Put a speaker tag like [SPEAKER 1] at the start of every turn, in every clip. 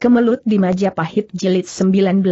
[SPEAKER 1] Kemelut di Majapahit Jilid 19.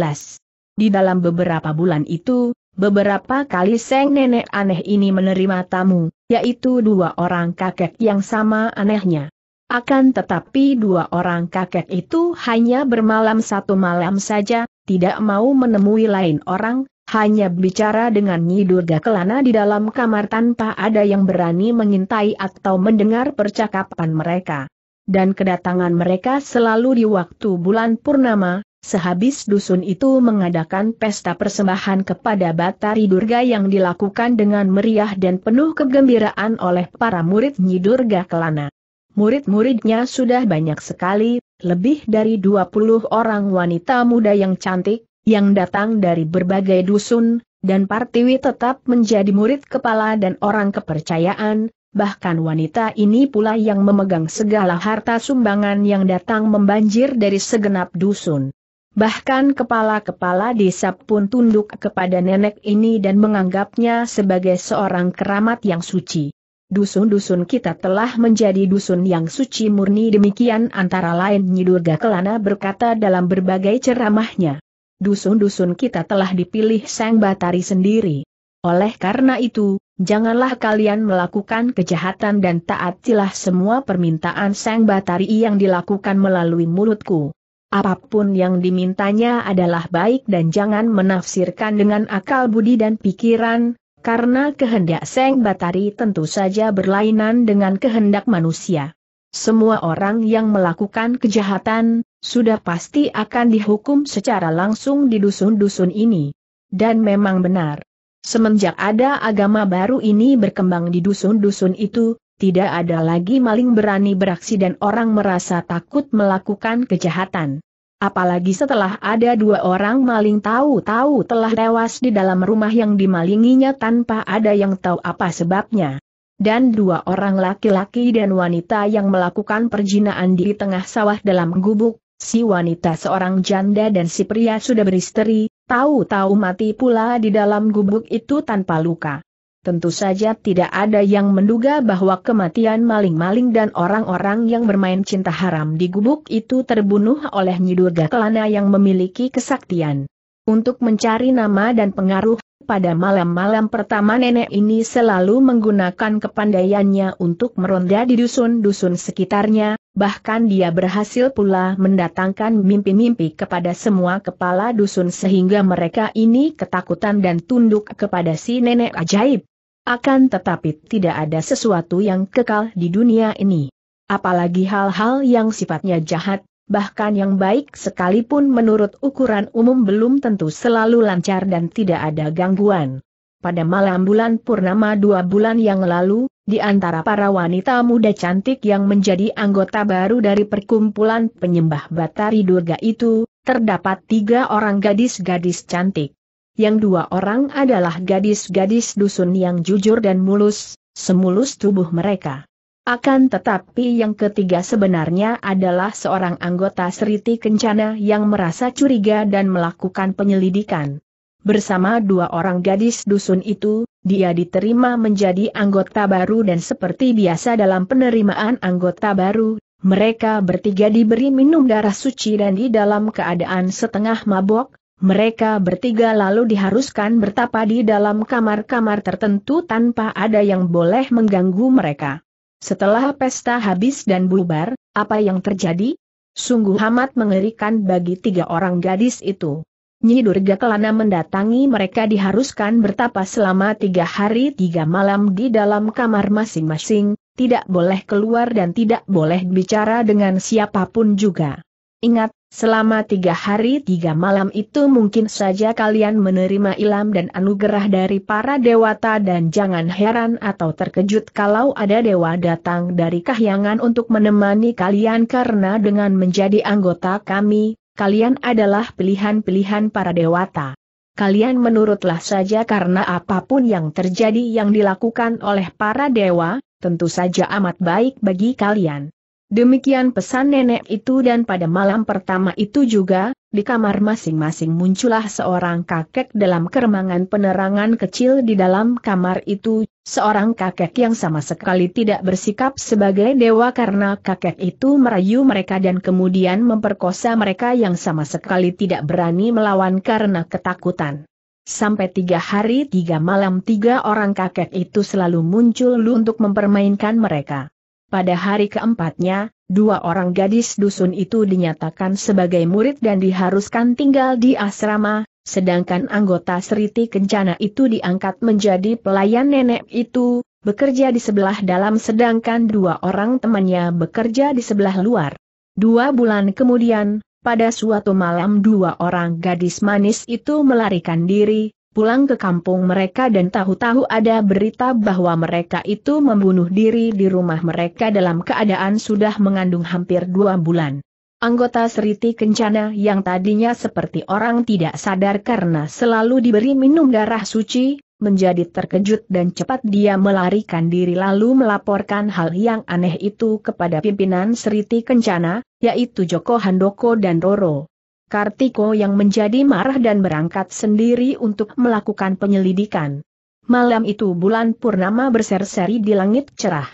[SPEAKER 1] Di dalam beberapa bulan itu, beberapa kali Seng Nenek aneh ini menerima tamu, yaitu dua orang kakek yang sama anehnya. Akan tetapi dua orang kakek itu hanya bermalam satu malam saja, tidak mau menemui lain orang, hanya bicara dengan Nyi Durga Kelana di dalam kamar tanpa ada yang berani mengintai atau mendengar percakapan mereka dan kedatangan mereka selalu di waktu bulan purnama, sehabis dusun itu mengadakan pesta persembahan kepada Batari Durga yang dilakukan dengan meriah dan penuh kegembiraan oleh para murid Nyi Durga Kelana. Murid-muridnya sudah banyak sekali, lebih dari 20 orang wanita muda yang cantik, yang datang dari berbagai dusun, dan Partiwi tetap menjadi murid kepala dan orang kepercayaan, bahkan wanita ini pula yang memegang segala harta sumbangan yang datang membanjir dari segenap dusun. Bahkan kepala-kepala desa pun tunduk kepada nenek ini dan menganggapnya sebagai seorang keramat yang suci. Dusun-dusun kita telah menjadi dusun yang suci murni demikian antara lain Nyidurga Kelana berkata dalam berbagai ceramahnya. Dusun-dusun kita telah dipilih Sang Batari sendiri. Oleh karena itu, janganlah kalian melakukan kejahatan dan taatilah semua permintaan Sang Batari yang dilakukan melalui mulutku. Apapun yang dimintanya adalah baik dan jangan menafsirkan dengan akal budi dan pikiran, karena kehendak Sang Batari tentu saja berlainan dengan kehendak manusia. Semua orang yang melakukan kejahatan, sudah pasti akan dihukum secara langsung di dusun-dusun ini. Dan memang benar. Semenjak ada agama baru ini berkembang di dusun-dusun itu, tidak ada lagi maling berani beraksi dan orang merasa takut melakukan kejahatan. Apalagi setelah ada dua orang maling tahu-tahu telah tewas di dalam rumah yang dimalinginya tanpa ada yang tahu apa sebabnya. Dan dua orang laki-laki dan wanita yang melakukan perjinaan di tengah sawah dalam gubuk, si wanita seorang janda dan si pria sudah beristeri, Tahu-tahu mati pula di dalam gubuk itu tanpa luka. Tentu saja tidak ada yang menduga bahwa kematian maling-maling dan orang-orang yang bermain cinta haram di gubuk itu terbunuh oleh Nyidurga Kelana yang memiliki kesaktian. Untuk mencari nama dan pengaruh pada malam-malam pertama nenek ini selalu menggunakan kepandaiannya untuk meronda di dusun-dusun sekitarnya, bahkan dia berhasil pula mendatangkan mimpi-mimpi kepada semua kepala dusun sehingga mereka ini ketakutan dan tunduk kepada si nenek ajaib. Akan tetapi tidak ada sesuatu yang kekal di dunia ini. Apalagi hal-hal yang sifatnya jahat, bahkan yang baik sekalipun menurut ukuran umum belum tentu selalu lancar dan tidak ada gangguan. Pada malam bulan purnama dua bulan yang lalu, di antara para wanita muda cantik yang menjadi anggota baru dari perkumpulan penyembah Batari Durga itu, terdapat tiga orang gadis-gadis cantik. Yang dua orang adalah gadis-gadis dusun yang jujur dan mulus, semulus tubuh mereka. Akan tetapi yang ketiga sebenarnya adalah seorang anggota Seriti Kencana yang merasa curiga dan melakukan penyelidikan. Bersama dua orang gadis dusun itu, dia diterima menjadi anggota baru dan seperti biasa dalam penerimaan anggota baru, mereka bertiga diberi minum darah suci dan di dalam keadaan setengah mabok, mereka bertiga lalu diharuskan bertapa di dalam kamar-kamar tertentu tanpa ada yang boleh mengganggu mereka. Setelah pesta habis dan bubar, apa yang terjadi? Sungguh amat mengerikan bagi tiga orang gadis itu. Nyi Durga Kelana mendatangi mereka diharuskan bertapa selama tiga hari tiga malam di dalam kamar masing-masing, tidak boleh keluar dan tidak boleh bicara dengan siapapun juga. Ingat, Selama tiga hari tiga malam itu mungkin saja kalian menerima ilham dan anugerah dari para dewata dan jangan heran atau terkejut kalau ada dewa datang dari kahyangan untuk menemani kalian karena dengan menjadi anggota kami, kalian adalah pilihan-pilihan para dewata. Kalian menurutlah saja karena apapun yang terjadi yang dilakukan oleh para dewa, tentu saja amat baik bagi kalian. Demikian pesan nenek itu dan pada malam pertama itu juga, di kamar masing-masing muncullah seorang kakek dalam keremangan penerangan kecil di dalam kamar itu, seorang kakek yang sama sekali tidak bersikap sebagai dewa karena kakek itu merayu mereka dan kemudian memperkosa mereka yang sama sekali tidak berani melawan karena ketakutan. Sampai tiga hari tiga malam tiga orang kakek itu selalu muncul untuk mempermainkan mereka. Pada hari keempatnya, dua orang gadis dusun itu dinyatakan sebagai murid dan diharuskan tinggal di asrama, sedangkan anggota Seriti Kencana itu diangkat menjadi pelayan nenek itu, bekerja di sebelah dalam sedangkan dua orang temannya bekerja di sebelah luar. Dua bulan kemudian, pada suatu malam dua orang gadis manis itu melarikan diri, pulang ke kampung mereka dan tahu-tahu ada berita bahwa mereka itu membunuh diri di rumah mereka dalam keadaan sudah mengandung hampir dua bulan. Anggota Seriti Kencana yang tadinya seperti orang tidak sadar karena selalu diberi minum darah suci, menjadi terkejut dan cepat dia melarikan diri lalu melaporkan hal yang aneh itu kepada pimpinan Seriti Kencana, yaitu Joko Handoko dan Roro. Kartiko yang menjadi marah dan berangkat sendiri untuk melakukan penyelidikan. Malam itu bulan purnama berser-seri di langit cerah.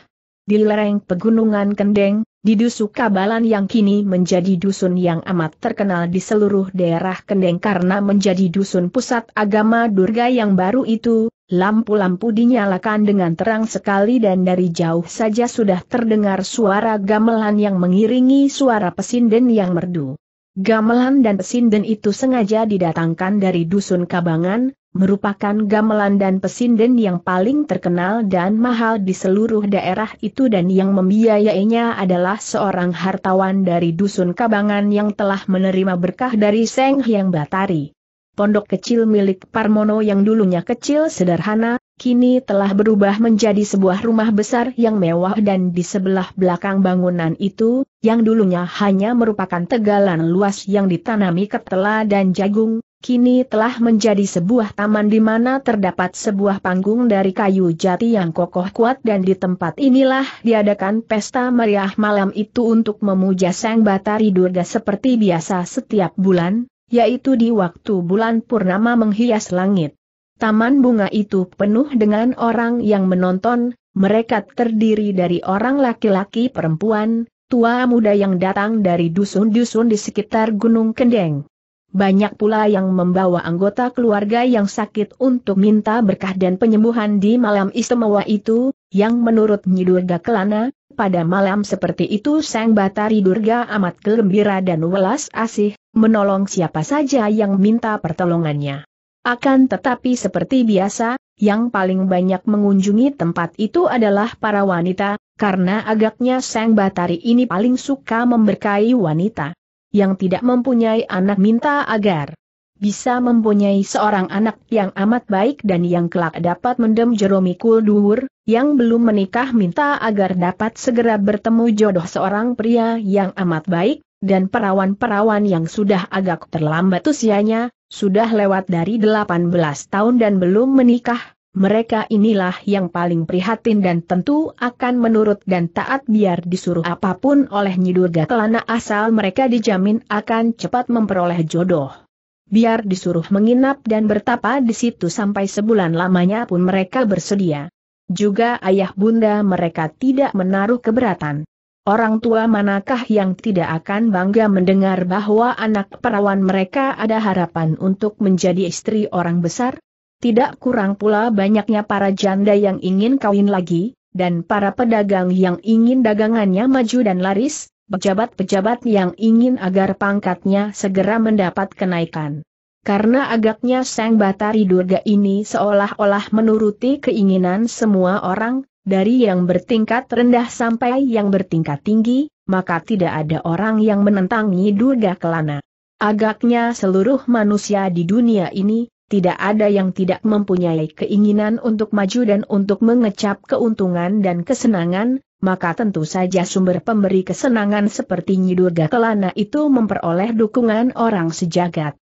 [SPEAKER 1] Di lereng pegunungan Kendeng, di dusun Kabalan yang kini menjadi dusun yang amat terkenal di seluruh daerah Kendeng karena menjadi dusun pusat agama Durga yang baru itu, lampu-lampu dinyalakan dengan terang sekali dan dari jauh saja sudah terdengar suara gamelan yang mengiringi suara pesinden yang merdu. Gamelan dan pesinden itu sengaja didatangkan dari dusun Kabangan, merupakan gamelan dan pesinden yang paling terkenal dan mahal di seluruh daerah itu dan yang membiayainya adalah seorang hartawan dari dusun Kabangan yang telah menerima berkah dari Seng Hyang Batari pondok kecil milik Parmono yang dulunya kecil sederhana, kini telah berubah menjadi sebuah rumah besar yang mewah dan di sebelah belakang bangunan itu, yang dulunya hanya merupakan tegalan luas yang ditanami ketela dan jagung, kini telah menjadi sebuah taman di mana terdapat sebuah panggung dari kayu jati yang kokoh kuat dan di tempat inilah diadakan pesta meriah malam itu untuk memuja sang Batari Durga seperti biasa setiap bulan, yaitu di waktu bulan purnama menghias langit. Taman bunga itu penuh dengan orang yang menonton, mereka terdiri dari orang laki-laki perempuan, tua muda yang datang dari dusun-dusun di sekitar Gunung Kendeng. Banyak pula yang membawa anggota keluarga yang sakit untuk minta berkah dan penyembuhan di malam istimewa itu, yang menurut Nyidur Gakelana, pada malam seperti itu Sang Batari Durga amat gembira dan welas asih, menolong siapa saja yang minta pertolongannya. Akan tetapi seperti biasa, yang paling banyak mengunjungi tempat itu adalah para wanita, karena agaknya Sang Batari ini paling suka memberkahi wanita. Yang tidak mempunyai anak minta agar bisa mempunyai seorang anak yang amat baik dan yang kelak dapat mendem Jeromi Kuldur, yang belum menikah minta agar dapat segera bertemu jodoh seorang pria yang amat baik, dan perawan-perawan yang sudah agak terlambat usianya, sudah lewat dari 18 tahun dan belum menikah, mereka inilah yang paling prihatin dan tentu akan menurut dan taat biar disuruh apapun oleh Nyidurga Kelana asal mereka dijamin akan cepat memperoleh jodoh biar disuruh menginap dan bertapa di situ sampai sebulan lamanya pun mereka bersedia. Juga ayah bunda mereka tidak menaruh keberatan. Orang tua manakah yang tidak akan bangga mendengar bahwa anak perawan mereka ada harapan untuk menjadi istri orang besar? Tidak kurang pula banyaknya para janda yang ingin kawin lagi, dan para pedagang yang ingin dagangannya maju dan laris, pejabat-pejabat yang ingin agar pangkatnya segera mendapat kenaikan. Karena agaknya Sang Batari Durga ini seolah-olah menuruti keinginan semua orang, dari yang bertingkat rendah sampai yang bertingkat tinggi, maka tidak ada orang yang menentangi Durga Kelana. Agaknya seluruh manusia di dunia ini, tidak ada yang tidak mempunyai keinginan untuk maju dan untuk mengecap keuntungan dan kesenangan, maka tentu saja sumber pemberi kesenangan seperti Nyidurga Kelana itu memperoleh dukungan orang sejagat.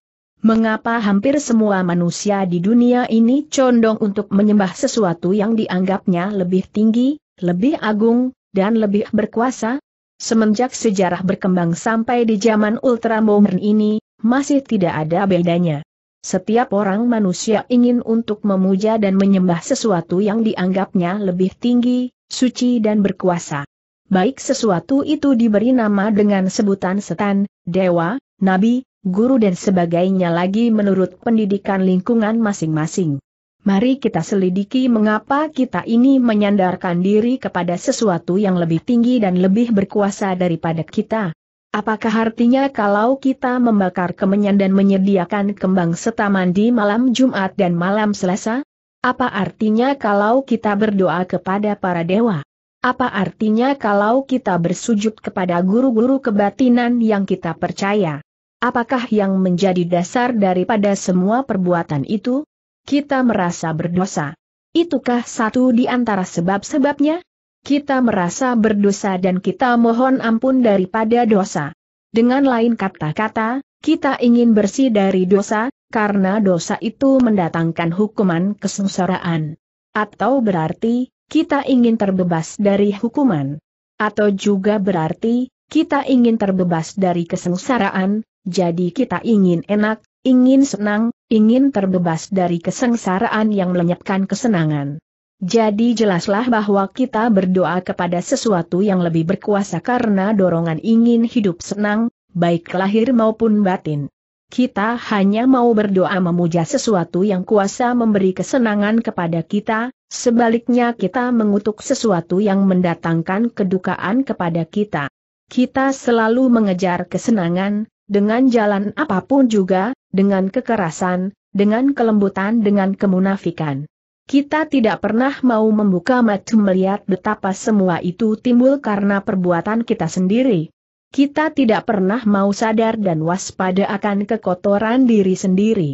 [SPEAKER 1] Mengapa hampir semua manusia di dunia ini condong untuk menyembah sesuatu yang dianggapnya lebih tinggi, lebih agung, dan lebih berkuasa? Semenjak sejarah berkembang sampai di zaman ultramodern ini, masih tidak ada bedanya. Setiap orang manusia ingin untuk memuja dan menyembah sesuatu yang dianggapnya lebih tinggi, suci dan berkuasa. Baik sesuatu itu diberi nama dengan sebutan setan, dewa, nabi, guru dan sebagainya lagi menurut pendidikan lingkungan masing-masing. Mari kita selidiki mengapa kita ini menyandarkan diri kepada sesuatu yang lebih tinggi dan lebih berkuasa daripada kita, Apakah artinya kalau kita membakar kemenyan dan menyediakan kembang setaman di malam Jumat dan malam Selasa? Apa artinya kalau kita berdoa kepada para dewa? Apa artinya kalau kita bersujud kepada guru-guru kebatinan yang kita percaya? Apakah yang menjadi dasar daripada semua perbuatan itu? Kita merasa berdosa. Itukah satu di antara sebab-sebabnya? kita merasa berdosa dan kita mohon ampun daripada dosa. Dengan lain kata-kata, kita ingin bersih dari dosa, karena dosa itu mendatangkan hukuman kesengsaraan. Atau berarti, kita ingin terbebas dari hukuman. Atau juga berarti, kita ingin terbebas dari kesengsaraan, jadi kita ingin enak, ingin senang, ingin terbebas dari kesengsaraan yang melenyapkan kesenangan. Jadi jelaslah bahwa kita berdoa kepada sesuatu yang lebih berkuasa karena dorongan ingin hidup senang, baik lahir maupun batin. Kita hanya mau berdoa memuja sesuatu yang kuasa memberi kesenangan kepada kita, sebaliknya kita mengutuk sesuatu yang mendatangkan kedukaan kepada kita. Kita selalu mengejar kesenangan, dengan jalan apapun juga, dengan kekerasan, dengan kelembutan dengan kemunafikan. Kita tidak pernah mau membuka mata melihat betapa semua itu timbul karena perbuatan kita sendiri. Kita tidak pernah mau sadar dan waspada akan kekotoran diri sendiri.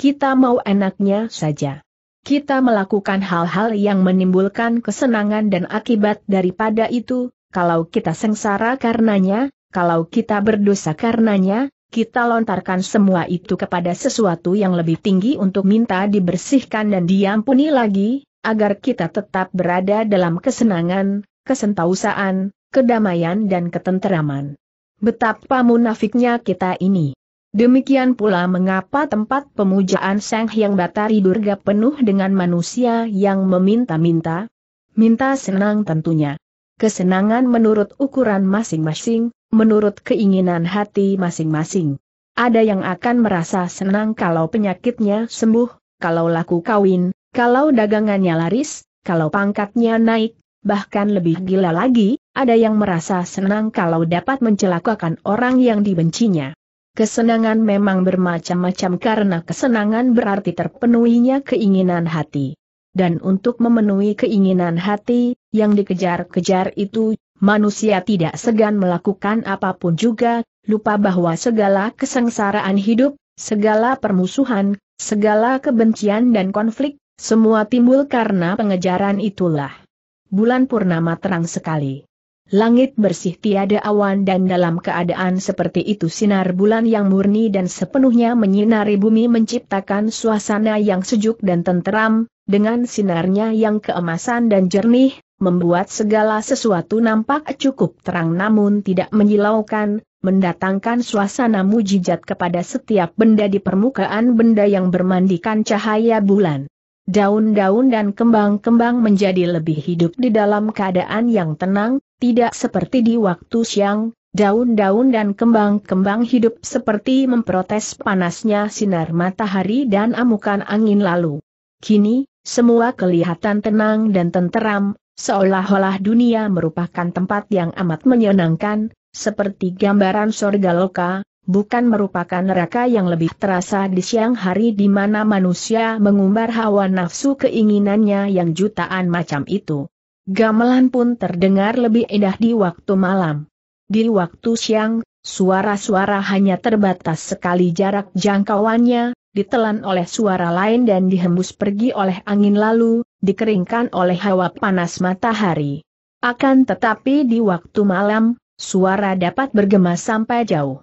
[SPEAKER 1] Kita mau enaknya saja. Kita melakukan hal-hal yang menimbulkan kesenangan dan akibat daripada itu, kalau kita sengsara karenanya, kalau kita berdosa karenanya, kita lontarkan semua itu kepada sesuatu yang lebih tinggi untuk minta dibersihkan dan diampuni lagi, agar kita tetap berada dalam kesenangan, kesentausaan, kedamaian dan ketenteraman. Betapa munafiknya kita ini. Demikian pula mengapa tempat pemujaan Sang Hyang Batari Durga penuh dengan manusia yang meminta-minta? Minta senang tentunya. Kesenangan menurut ukuran masing-masing, menurut keinginan hati masing-masing. Ada yang akan merasa senang kalau penyakitnya sembuh, kalau laku kawin, kalau dagangannya laris, kalau pangkatnya naik, bahkan lebih gila lagi, ada yang merasa senang kalau dapat mencelakakan orang yang dibencinya. Kesenangan memang bermacam-macam karena kesenangan berarti terpenuhinya keinginan hati. Dan untuk memenuhi keinginan hati, yang dikejar-kejar itu manusia tidak segan melakukan apapun juga, lupa bahwa segala kesengsaraan hidup, segala permusuhan, segala kebencian dan konflik, semua timbul karena pengejaran itulah. Bulan purnama terang sekali. Langit bersih tiada awan dan dalam keadaan seperti itu sinar bulan yang murni dan sepenuhnya menyinari bumi menciptakan suasana yang sejuk dan tenteram, dengan sinarnya yang keemasan dan jernih, membuat segala sesuatu nampak cukup terang namun tidak menyilaukan, mendatangkan suasana mujijat kepada setiap benda di permukaan benda yang bermandikan cahaya bulan. Daun-daun dan kembang-kembang menjadi lebih hidup di dalam keadaan yang tenang, tidak seperti di waktu siang, daun-daun dan kembang-kembang hidup seperti memprotes panasnya sinar matahari dan amukan angin lalu. Kini, semua kelihatan tenang dan tenteram, Seolah-olah dunia merupakan tempat yang amat menyenangkan, seperti gambaran sorga loka, bukan merupakan neraka yang lebih terasa di siang hari di mana manusia mengumbar hawa nafsu keinginannya yang jutaan macam itu. Gamelan pun terdengar lebih indah di waktu malam. Di waktu siang, suara-suara hanya terbatas sekali jarak jangkauannya, ditelan oleh suara lain dan dihembus pergi oleh angin lalu, dikeringkan oleh hawa panas matahari. Akan tetapi di waktu malam, suara dapat bergema sampai jauh.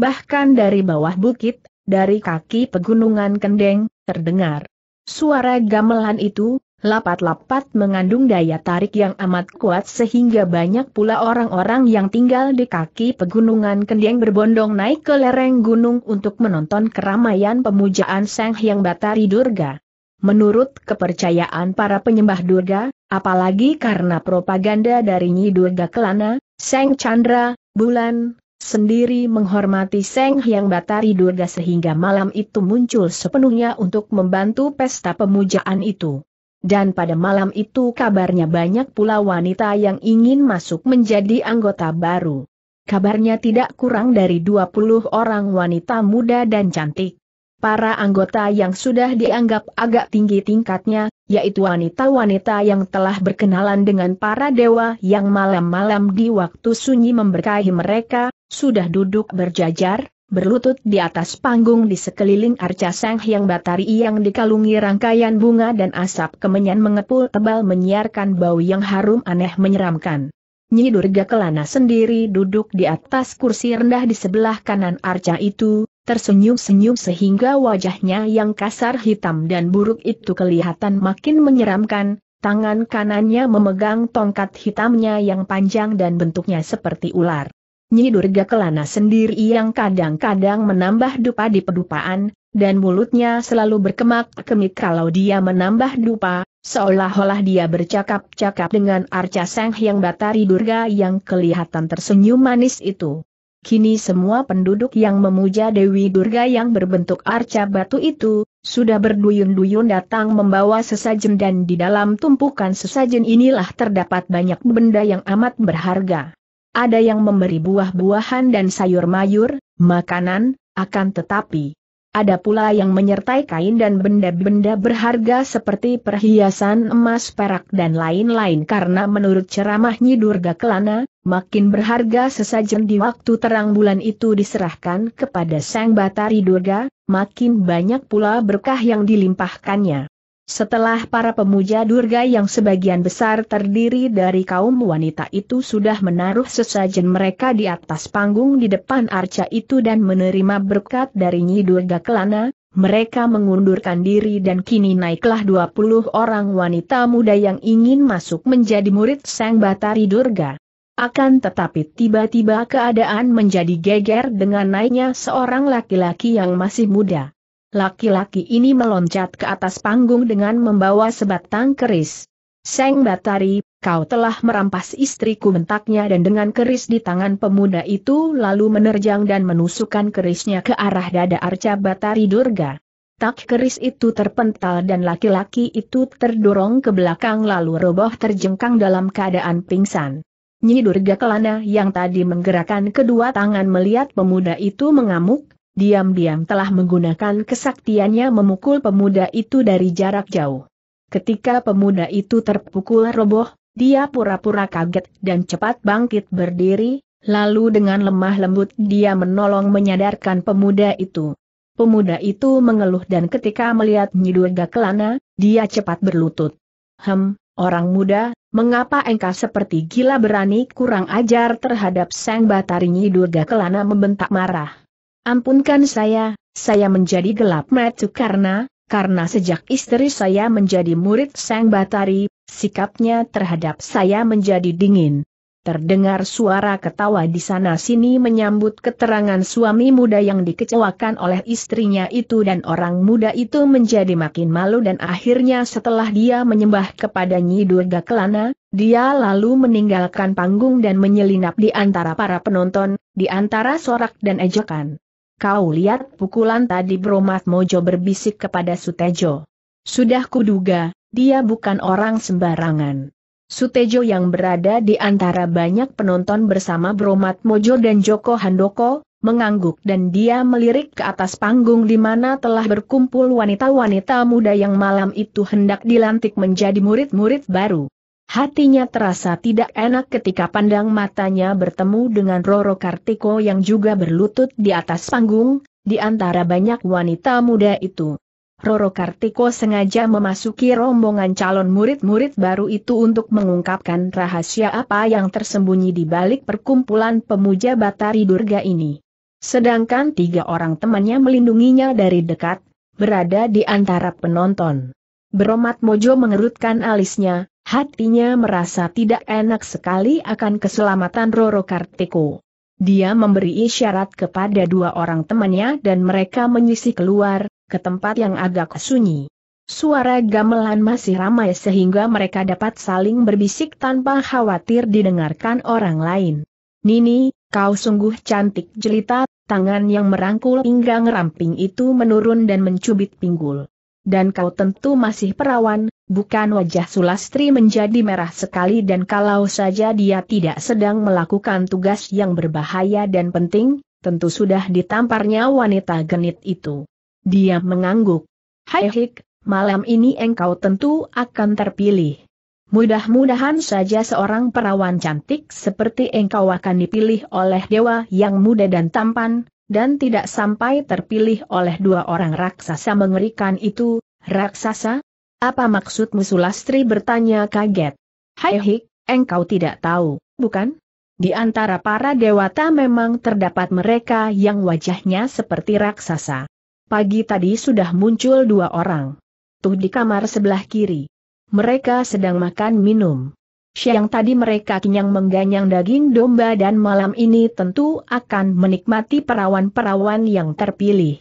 [SPEAKER 1] Bahkan dari bawah bukit, dari kaki pegunungan Kendeng, terdengar. Suara gamelan itu, Lapat-lapat mengandung daya tarik yang amat kuat sehingga banyak pula orang-orang yang tinggal di kaki pegunungan Kendeng berbondong naik ke lereng gunung untuk menonton keramaian pemujaan Sang Hyang Batari Durga. Menurut kepercayaan para penyembah Durga, apalagi karena propaganda dari Nyi Durga Kelana, Sang Chandra, Bulan, sendiri menghormati Seng Hyang Batari Durga sehingga malam itu muncul sepenuhnya untuk membantu pesta pemujaan itu dan pada malam itu kabarnya banyak pula wanita yang ingin masuk menjadi anggota baru. Kabarnya tidak kurang dari 20 orang wanita muda dan cantik. Para anggota yang sudah dianggap agak tinggi tingkatnya, yaitu wanita-wanita yang telah berkenalan dengan para dewa yang malam-malam di waktu sunyi memberkahi mereka, sudah duduk berjajar, berlutut di atas panggung di sekeliling arca Sang Hyang Batari yang dikalungi rangkaian bunga dan asap kemenyan mengepul tebal menyiarkan bau yang harum aneh menyeramkan. Nyi Durga Kelana sendiri duduk di atas kursi rendah di sebelah kanan arca itu, tersenyum-senyum sehingga wajahnya yang kasar hitam dan buruk itu kelihatan makin menyeramkan, tangan kanannya memegang tongkat hitamnya yang panjang dan bentuknya seperti ular. Nyi Durga Kelana sendiri yang kadang-kadang menambah dupa di pedupaan, dan mulutnya selalu berkemak-kemik kalau dia menambah dupa, seolah-olah dia bercakap-cakap dengan Arca Seng yang Batari Durga yang kelihatan tersenyum manis itu. Kini semua penduduk yang memuja Dewi Durga yang berbentuk arca batu itu, sudah berduyun-duyun datang membawa sesajen dan di dalam tumpukan sesajen inilah terdapat banyak benda yang amat berharga. Ada yang memberi buah-buahan dan sayur-mayur, makanan, akan tetapi. Ada pula yang menyertai kain dan benda-benda berharga seperti perhiasan emas perak dan lain-lain karena menurut ceramah Nyi Durga Kelana, makin berharga sesajen di waktu terang bulan itu diserahkan kepada Sang Batari Durga, makin banyak pula berkah yang dilimpahkannya. Setelah para pemuja Durga yang sebagian besar terdiri dari kaum wanita itu sudah menaruh sesajen mereka di atas panggung di depan arca itu dan menerima berkat dari Nyi Durga Kelana, mereka mengundurkan diri dan kini naiklah 20 orang wanita muda yang ingin masuk menjadi murid Sang Batari Durga. Akan tetapi tiba-tiba keadaan menjadi geger dengan naiknya seorang laki-laki yang masih muda. Laki-laki ini meloncat ke atas panggung dengan membawa sebatang keris. Seng Batari, kau telah merampas istriku mentaknya dan dengan keris di tangan pemuda itu lalu menerjang dan menusukkan kerisnya ke arah dada Arca Batari Durga. Tak keris itu terpental dan laki-laki itu terdorong ke belakang lalu roboh terjengkang dalam keadaan pingsan. Nyi Durga Kelana yang tadi menggerakkan kedua tangan melihat pemuda itu mengamuk, diam-diam telah menggunakan kesaktiannya memukul pemuda itu dari jarak jauh. Ketika pemuda itu terpukul roboh, dia pura-pura kaget dan cepat bangkit berdiri, lalu dengan lemah lembut dia menolong menyadarkan pemuda itu. Pemuda itu mengeluh dan ketika melihat Nyidurga Kelana, dia cepat berlutut. Hem, orang muda, mengapa engkau seperti gila berani kurang ajar terhadap sang batari Nyidurga Kelana membentak marah. Ampunkan saya, saya menjadi gelap metu karena, karena sejak istri saya menjadi murid Sang Batari, sikapnya terhadap saya menjadi dingin. Terdengar suara ketawa di sana-sini menyambut keterangan suami muda yang dikecewakan oleh istrinya itu dan orang muda itu menjadi makin malu dan akhirnya setelah dia menyembah kepada Nyi Durga Kelana, dia lalu meninggalkan panggung dan menyelinap di antara para penonton, di antara sorak dan ejekan. Kau lihat pukulan tadi Bromat Mojo berbisik kepada Sutejo. Sudah kuduga, dia bukan orang sembarangan. Sutejo yang berada di antara banyak penonton bersama Bromat Mojo dan Joko Handoko, mengangguk dan dia melirik ke atas panggung di mana telah berkumpul wanita-wanita muda yang malam itu hendak dilantik menjadi murid-murid baru. Hatinya terasa tidak enak ketika pandang matanya bertemu dengan Roro Kartiko yang juga berlutut di atas panggung, di antara banyak wanita muda itu. Roro Kartiko sengaja memasuki rombongan calon murid-murid baru itu untuk mengungkapkan rahasia apa yang tersembunyi di balik perkumpulan pemuja Batari Durga ini. Sedangkan tiga orang temannya melindunginya dari dekat, berada di antara penonton. Beromat Mojo mengerutkan alisnya, Hatinya merasa tidak enak sekali akan keselamatan Roro Kartiko. Dia memberi isyarat kepada dua orang temannya dan mereka menyisi keluar, ke tempat yang agak sunyi. Suara gamelan masih ramai sehingga mereka dapat saling berbisik tanpa khawatir didengarkan orang lain. Nini, kau sungguh cantik jelita, tangan yang merangkul pinggang ramping itu menurun dan mencubit pinggul. Dan kau tentu masih perawan, bukan wajah Sulastri menjadi merah sekali dan kalau saja dia tidak sedang melakukan tugas yang berbahaya dan penting, tentu sudah ditamparnya wanita genit itu. Dia mengangguk. Hai Hik, malam ini engkau tentu akan terpilih. Mudah-mudahan saja seorang perawan cantik seperti engkau akan dipilih oleh dewa yang muda dan tampan, dan tidak sampai terpilih oleh dua orang raksasa mengerikan itu, raksasa, apa maksudmu Sulastri bertanya kaget. Hai Hik, engkau tidak tahu, bukan? Di antara para dewata memang terdapat mereka yang wajahnya seperti raksasa. Pagi tadi sudah muncul dua orang. Tuh di kamar sebelah kiri. Mereka sedang makan minum. Siang tadi mereka kenyang mengganyang daging domba dan malam ini tentu akan menikmati perawan-perawan yang terpilih.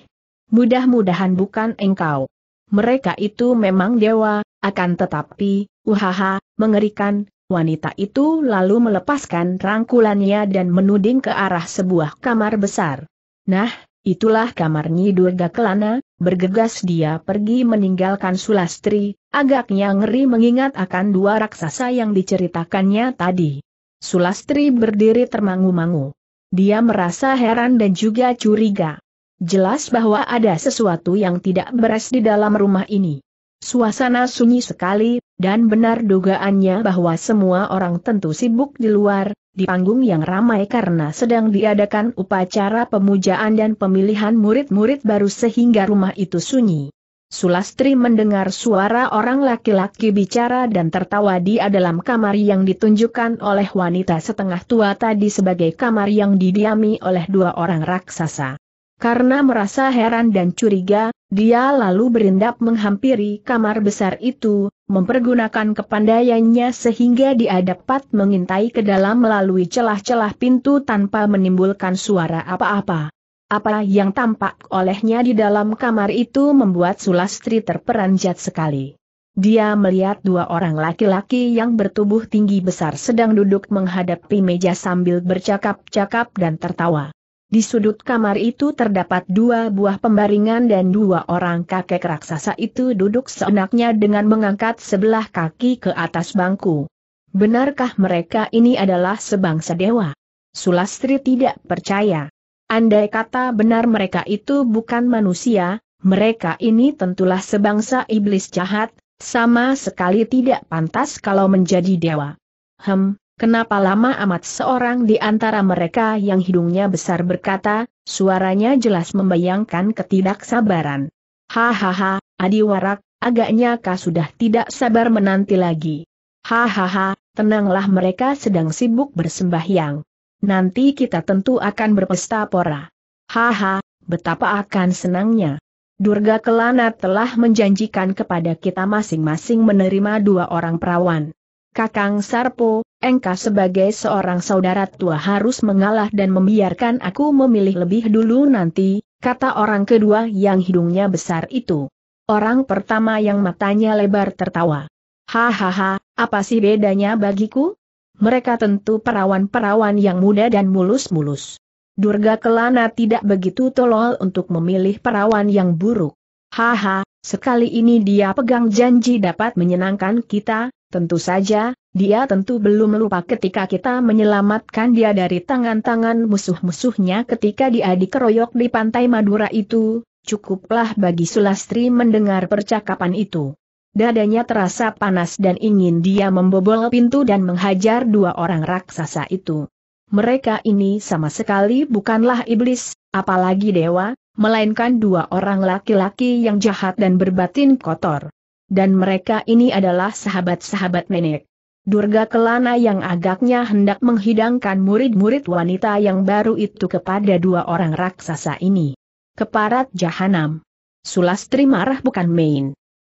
[SPEAKER 1] Mudah-mudahan bukan engkau mereka itu memang dewa, akan tetapi, uhaha, mengerikan, wanita itu lalu melepaskan rangkulannya dan menuding ke arah sebuah kamar besar. Nah, itulah kamar Nyi Durga Kelana, bergegas dia pergi meninggalkan Sulastri, agaknya ngeri mengingat akan dua raksasa yang diceritakannya tadi. Sulastri berdiri termangu-mangu. Dia merasa heran dan juga curiga. Jelas bahwa ada sesuatu yang tidak beres di dalam rumah ini. Suasana sunyi sekali, dan benar dugaannya bahwa semua orang tentu sibuk di luar, di panggung yang ramai karena sedang diadakan upacara pemujaan dan pemilihan murid-murid baru sehingga rumah itu sunyi. Sulastri mendengar suara orang laki-laki bicara dan tertawa di dalam kamar yang ditunjukkan oleh wanita setengah tua tadi sebagai kamar yang didiami oleh dua orang raksasa. Karena merasa heran dan curiga, dia lalu berindap menghampiri kamar besar itu, mempergunakan kepandaiannya sehingga dia dapat mengintai ke dalam melalui celah-celah pintu tanpa menimbulkan suara apa-apa. Apa yang tampak olehnya di dalam kamar itu membuat Sulastri terperanjat sekali. Dia melihat dua orang laki-laki yang bertubuh tinggi besar sedang duduk menghadapi meja sambil bercakap-cakap dan tertawa. Di sudut kamar itu terdapat dua buah pembaringan dan dua orang kakek raksasa itu duduk seenaknya dengan mengangkat sebelah kaki ke atas bangku. Benarkah mereka ini adalah sebangsa dewa? Sulastri tidak percaya. Andai kata benar mereka itu bukan manusia, mereka ini tentulah sebangsa iblis jahat, sama sekali tidak pantas kalau menjadi dewa. Hem, Kenapa lama amat seorang di antara mereka yang hidungnya besar berkata, suaranya jelas membayangkan ketidaksabaran. Hahaha, Adiwarak, agaknya kau sudah tidak sabar menanti lagi. Hahaha, tenanglah mereka sedang sibuk bersembahyang. Nanti kita tentu akan berpesta pora. Haha, betapa akan senangnya. Durga Kelana telah menjanjikan kepada kita masing-masing menerima dua orang perawan. Kakang Sarpo, engkau sebagai seorang saudara tua harus mengalah dan membiarkan aku memilih lebih dulu nanti, kata orang kedua yang hidungnya besar itu. Orang pertama yang matanya lebar tertawa. Hahaha, apa sih bedanya bagiku? Mereka tentu perawan-perawan yang muda dan mulus-mulus. Durga Kelana tidak begitu tolol untuk memilih perawan yang buruk. Haha, sekali ini dia pegang janji dapat menyenangkan kita, Tentu saja, dia tentu belum lupa ketika kita menyelamatkan dia dari tangan-tangan musuh-musuhnya ketika dia dikeroyok di pantai Madura itu, cukuplah bagi Sulastri mendengar percakapan itu. Dadanya terasa panas dan ingin dia membobol pintu dan menghajar dua orang raksasa itu. Mereka ini sama sekali bukanlah iblis, apalagi dewa, melainkan dua orang laki-laki yang jahat dan berbatin kotor dan mereka ini adalah sahabat-sahabat nenek. Durga Kelana yang agaknya hendak menghidangkan murid-murid wanita yang baru itu kepada dua orang raksasa ini. Keparat Jahanam. Sulastri marah bukan main.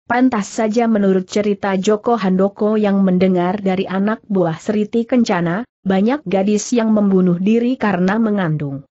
[SPEAKER 1] Pantas saja menurut cerita Joko Handoko yang mendengar dari anak buah Seriti Kencana, banyak gadis yang membunuh diri karena mengandung.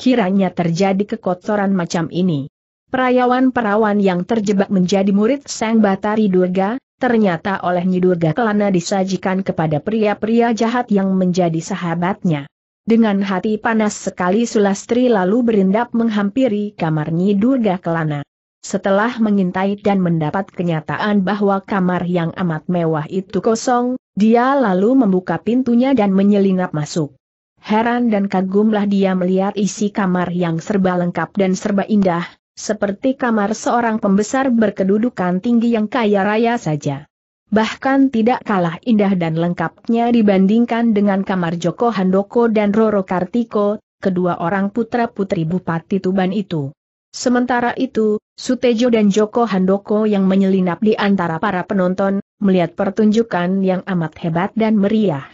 [SPEAKER 1] Kiranya terjadi kekotoran macam ini. Perayawan-perawan yang terjebak menjadi murid Sang Batari Durga, ternyata oleh Nyi Durga Kelana disajikan kepada pria-pria jahat yang menjadi sahabatnya. Dengan hati panas sekali Sulastri lalu berendap menghampiri kamar Nyi Durga Kelana. Setelah mengintai dan mendapat kenyataan bahwa kamar yang amat mewah itu kosong, dia lalu membuka pintunya dan menyelinap masuk. Heran dan kagumlah dia melihat isi kamar yang serba lengkap dan serba indah, seperti kamar seorang pembesar berkedudukan tinggi yang kaya raya saja. Bahkan tidak kalah indah dan lengkapnya dibandingkan dengan kamar Joko Handoko dan Roro Kartiko, kedua orang putra-putri Bupati Tuban itu. Sementara itu, Sutejo dan Joko Handoko yang menyelinap di antara para penonton, melihat pertunjukan yang amat hebat dan meriah.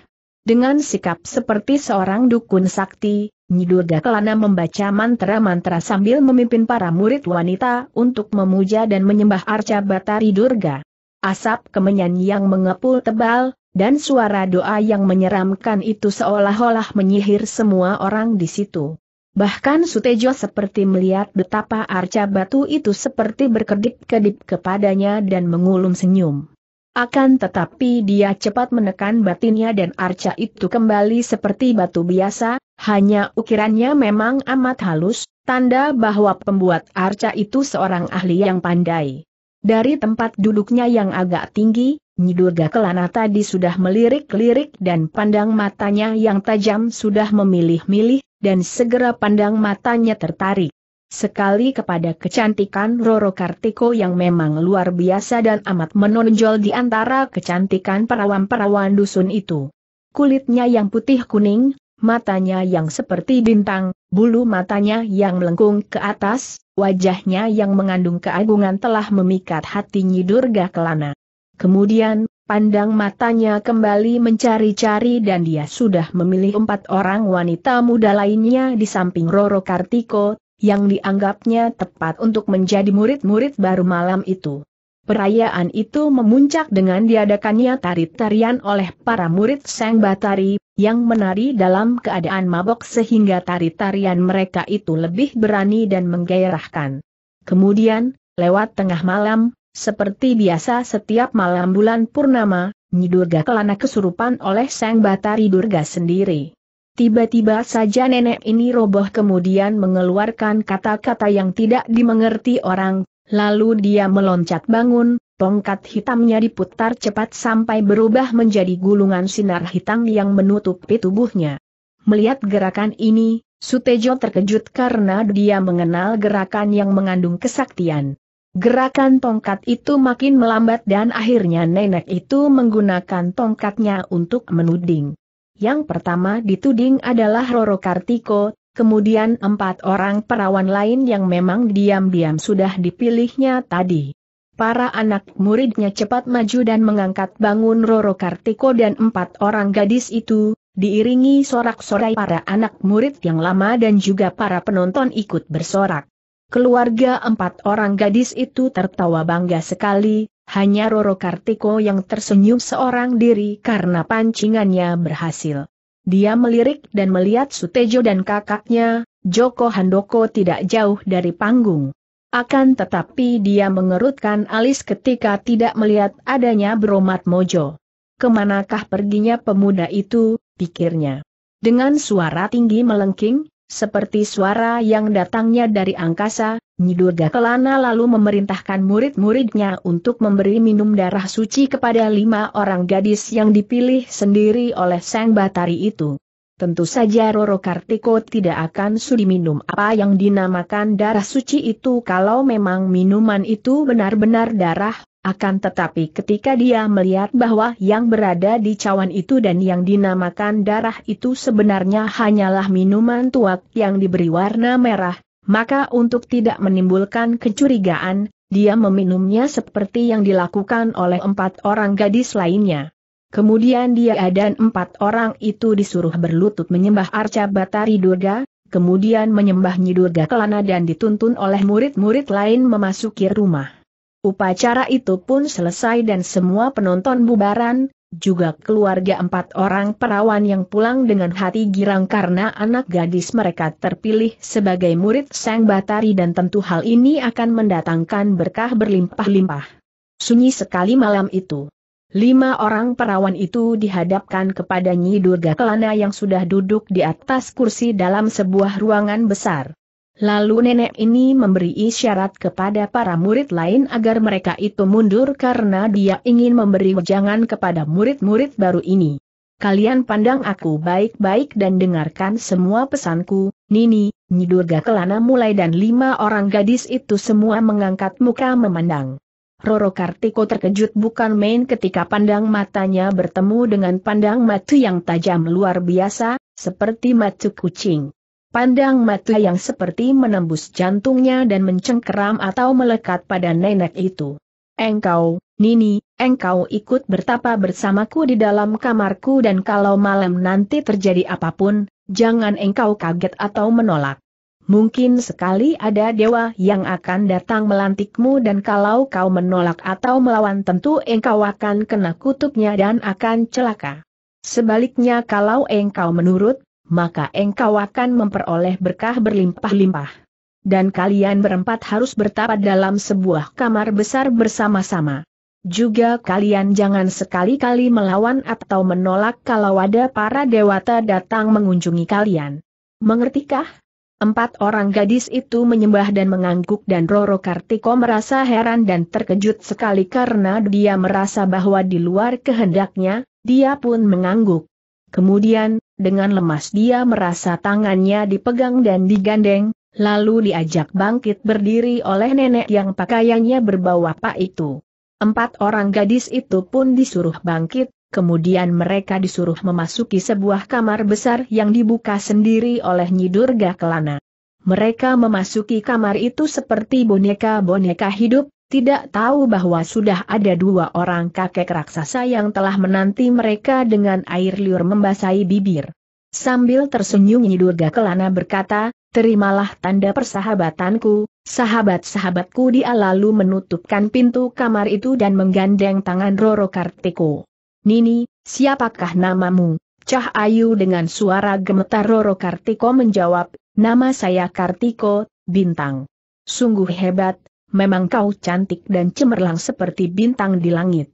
[SPEAKER 1] Dengan sikap seperti seorang dukun sakti, Nyidurga Kelana membaca mantra-mantra sambil memimpin para murid wanita untuk memuja dan menyembah arca Batari Durga. Asap kemenyan yang mengepul tebal, dan suara doa yang menyeramkan itu seolah-olah menyihir semua orang di situ. Bahkan Sutejo seperti melihat betapa arca batu itu seperti berkedip-kedip kepadanya dan mengulum senyum. Akan tetapi dia cepat menekan batinnya dan arca itu kembali seperti batu biasa, hanya ukirannya memang amat halus, tanda bahwa pembuat arca itu seorang ahli yang pandai. Dari tempat duduknya yang agak tinggi, Nyidurga Kelana tadi sudah melirik-lirik dan pandang matanya yang tajam sudah memilih-milih, dan segera pandang matanya tertarik sekali kepada kecantikan Roro Kartiko yang memang luar biasa dan amat menonjol di antara kecantikan perawan-perawan dusun itu. Kulitnya yang putih kuning, matanya yang seperti bintang, bulu matanya yang melengkung ke atas, wajahnya yang mengandung keagungan telah memikat hati Nyi Durga Kelana. Kemudian, pandang matanya kembali mencari-cari dan dia sudah memilih empat orang wanita muda lainnya di samping Roro Kartiko, yang dianggapnya tepat untuk menjadi murid-murid baru malam itu. Perayaan itu memuncak dengan diadakannya tari-tarian oleh para murid Sang Batari, yang menari dalam keadaan mabok sehingga tari-tarian mereka itu lebih berani dan menggairahkan. Kemudian, lewat tengah malam, seperti biasa setiap malam bulan purnama, Nyi Durga Kelana kesurupan oleh Sang Batari Durga sendiri. Tiba-tiba saja nenek ini roboh kemudian mengeluarkan kata-kata yang tidak dimengerti orang, lalu dia meloncat bangun, tongkat hitamnya diputar cepat sampai berubah menjadi gulungan sinar hitam yang menutupi tubuhnya. Melihat gerakan ini, Sutejo terkejut karena dia mengenal gerakan yang mengandung kesaktian. Gerakan tongkat itu makin melambat dan akhirnya nenek itu menggunakan tongkatnya untuk menuding. Yang pertama dituding adalah Roro Kartiko, kemudian empat orang perawan lain yang memang diam-diam sudah dipilihnya tadi. Para anak muridnya cepat maju dan mengangkat bangun Roro Kartiko dan empat orang gadis itu, diiringi sorak-sorai para anak murid yang lama dan juga para penonton ikut bersorak. Keluarga empat orang gadis itu tertawa bangga sekali, hanya Roro Kartiko yang tersenyum seorang diri karena pancingannya berhasil. Dia melirik dan melihat Sutejo dan kakaknya, Joko Handoko tidak jauh dari panggung. Akan tetapi dia mengerutkan alis ketika tidak melihat adanya Bromat Mojo. Kemanakah perginya pemuda itu, pikirnya. Dengan suara tinggi melengking, seperti suara yang datangnya dari angkasa, Nyidurga Kelana lalu memerintahkan murid-muridnya untuk memberi minum darah suci kepada lima orang gadis yang dipilih sendiri oleh Sang Batari itu. Tentu saja Roro Kartiko tidak akan sudi minum apa yang dinamakan darah suci itu kalau memang minuman itu benar-benar darah, akan tetapi ketika dia melihat bahwa yang berada di cawan itu dan yang dinamakan darah itu sebenarnya hanyalah minuman tuak yang diberi warna merah, maka untuk tidak menimbulkan kecurigaan, dia meminumnya seperti yang dilakukan oleh empat orang gadis lainnya. Kemudian dia dan empat orang itu disuruh berlutut menyembah Arca Batari Durga, kemudian menyembah Nyi Durga Kelana dan dituntun oleh murid-murid lain memasuki rumah. Upacara itu pun selesai dan semua penonton bubaran, juga keluarga empat orang perawan yang pulang dengan hati girang karena anak gadis mereka terpilih sebagai murid Sang Batari dan tentu hal ini akan mendatangkan berkah berlimpah-limpah. Sunyi sekali malam itu. Lima orang perawan itu dihadapkan kepada Nyi Durga Kelana yang sudah duduk di atas kursi dalam sebuah ruangan besar. Lalu nenek ini memberi isyarat kepada para murid lain agar mereka itu mundur karena dia ingin memberi wejangan kepada murid-murid baru ini. Kalian pandang aku baik-baik dan dengarkan semua pesanku, Nini, Nyidurga Kelana mulai dan lima orang gadis itu semua mengangkat muka memandang. Roro Kartiko terkejut bukan main ketika pandang matanya bertemu dengan pandang matu yang tajam luar biasa, seperti matu kucing pandang mata yang seperti menembus jantungnya dan mencengkeram atau melekat pada nenek itu. Engkau, Nini, engkau ikut bertapa bersamaku di dalam kamarku dan kalau malam nanti terjadi apapun, jangan engkau kaget atau menolak. Mungkin sekali ada dewa yang akan datang melantikmu dan kalau kau menolak atau melawan tentu engkau akan kena kutuknya dan akan celaka. Sebaliknya kalau engkau menurut, maka engkau akan memperoleh berkah berlimpah-limpah. Dan kalian berempat harus bertapa dalam sebuah kamar besar bersama-sama. Juga kalian jangan sekali-kali melawan atau menolak kalau ada para dewata datang mengunjungi kalian. Mengertikah? Empat orang gadis itu menyembah dan mengangguk dan Roro Kartiko merasa heran dan terkejut sekali karena dia merasa bahwa di luar kehendaknya, dia pun mengangguk. Kemudian, dengan lemas dia merasa tangannya dipegang dan digandeng, lalu diajak bangkit berdiri oleh nenek yang pakaiannya berbau apa itu. Empat orang gadis itu pun disuruh bangkit, kemudian mereka disuruh memasuki sebuah kamar besar yang dibuka sendiri oleh Nyi Durga Kelana. Mereka memasuki kamar itu seperti boneka-boneka hidup, tidak tahu bahwa sudah ada dua orang kakek raksasa yang telah menanti mereka dengan air liur membasahi bibir. Sambil tersenyum Nyidurga Kelana berkata, terimalah tanda persahabatanku, sahabat-sahabatku dia lalu menutupkan pintu kamar itu dan menggandeng tangan Roro Kartiko. Nini, siapakah namamu? Cah Ayu dengan suara gemetar Roro Kartiko menjawab, nama saya Kartiko, Bintang. Sungguh hebat, memang kau cantik dan cemerlang seperti bintang di langit.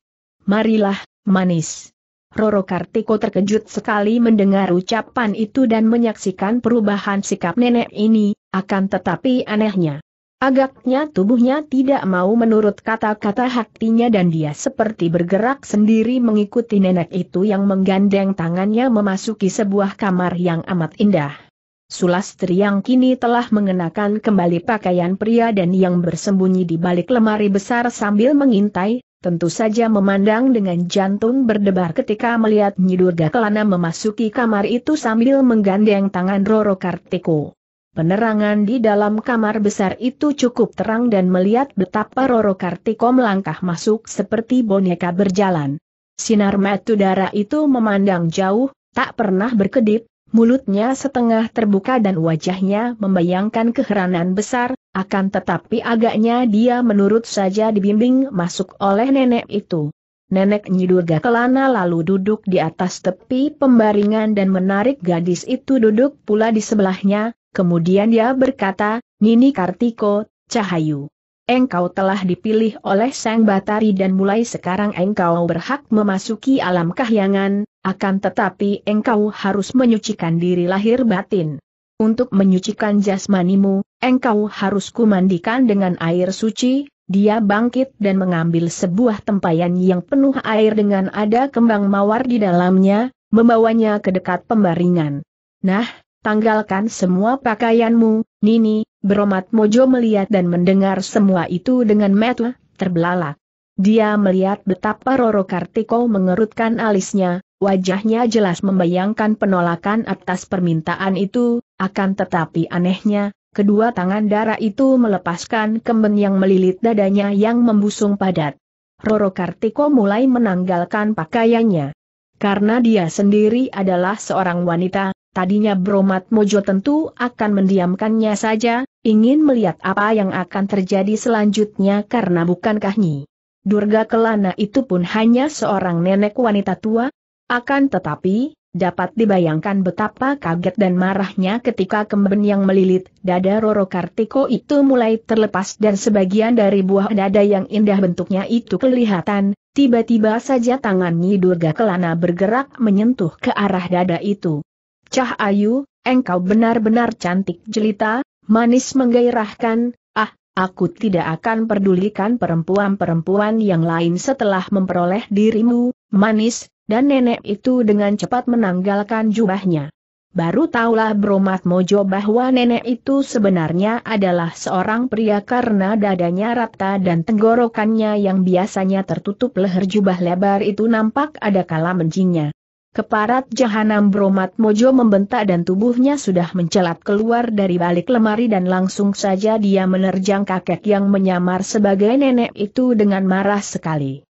[SPEAKER 1] Marilah, manis. Roro Kartiko terkejut sekali mendengar ucapan itu dan menyaksikan perubahan sikap nenek ini, akan tetapi anehnya. Agaknya tubuhnya tidak mau menurut kata-kata hatinya dan dia seperti bergerak sendiri mengikuti nenek itu yang menggandeng tangannya memasuki sebuah kamar yang amat indah. Sulastri yang kini telah mengenakan kembali pakaian pria dan yang bersembunyi di balik lemari besar sambil mengintai, tentu saja memandang dengan jantung berdebar ketika melihat Nyidurga Kelana memasuki kamar itu sambil menggandeng tangan Roro Kartiko. Penerangan di dalam kamar besar itu cukup terang dan melihat betapa Roro Kartiko melangkah masuk seperti boneka berjalan. Sinar matudara itu memandang jauh, tak pernah berkedip, mulutnya setengah terbuka dan wajahnya membayangkan keheranan besar, akan tetapi agaknya dia menurut saja dibimbing masuk oleh nenek itu. Nenek Nyidurga Kelana lalu duduk di atas tepi pembaringan dan menarik gadis itu duduk pula di sebelahnya, kemudian dia berkata, Nini Kartiko, Cahayu. Engkau telah dipilih oleh Sang Batari dan mulai sekarang engkau berhak memasuki alam kahyangan, akan tetapi engkau harus menyucikan diri lahir batin. Untuk menyucikan jasmanimu, engkau harus kumandikan dengan air suci, dia bangkit dan mengambil sebuah tempayan yang penuh air dengan ada kembang mawar di dalamnya, membawanya ke dekat pembaringan. Nah, tanggalkan semua pakaianmu, Nini, beromat Mojo melihat dan mendengar semua itu dengan metu, terbelalak. Dia melihat betapa Roro Kartiko mengerutkan alisnya, Wajahnya jelas membayangkan penolakan atas permintaan itu, akan tetapi anehnya, kedua tangan darah itu melepaskan kemben yang melilit dadanya yang membusung padat. Roro Kartiko mulai menanggalkan pakaiannya. Karena dia sendiri adalah seorang wanita, tadinya Bromat Mojo tentu akan mendiamkannya saja, ingin melihat apa yang akan terjadi selanjutnya karena bukankah Nyi. Durga Kelana itu pun hanya seorang nenek wanita tua, akan tetapi, dapat dibayangkan betapa kaget dan marahnya ketika kemben yang melilit dada Roro Kartiko itu mulai terlepas dan sebagian dari buah dada yang indah bentuknya itu kelihatan, tiba-tiba saja tangan Nyi Durga Kelana bergerak menyentuh ke arah dada itu. Cah Ayu, engkau benar-benar cantik jelita, manis menggairahkan, ah, aku tidak akan pedulikan perempuan-perempuan yang lain setelah memperoleh dirimu, manis, dan nenek itu dengan cepat menanggalkan jubahnya. Baru taulah Bromat Mojo bahwa nenek itu sebenarnya adalah seorang pria karena dadanya rata dan tenggorokannya yang biasanya tertutup leher jubah lebar itu nampak ada kala menjingnya. Keparat jahanam Bromat Mojo membentak dan tubuhnya sudah mencelat keluar dari balik lemari dan langsung saja dia menerjang kakek yang menyamar sebagai nenek itu dengan marah sekali.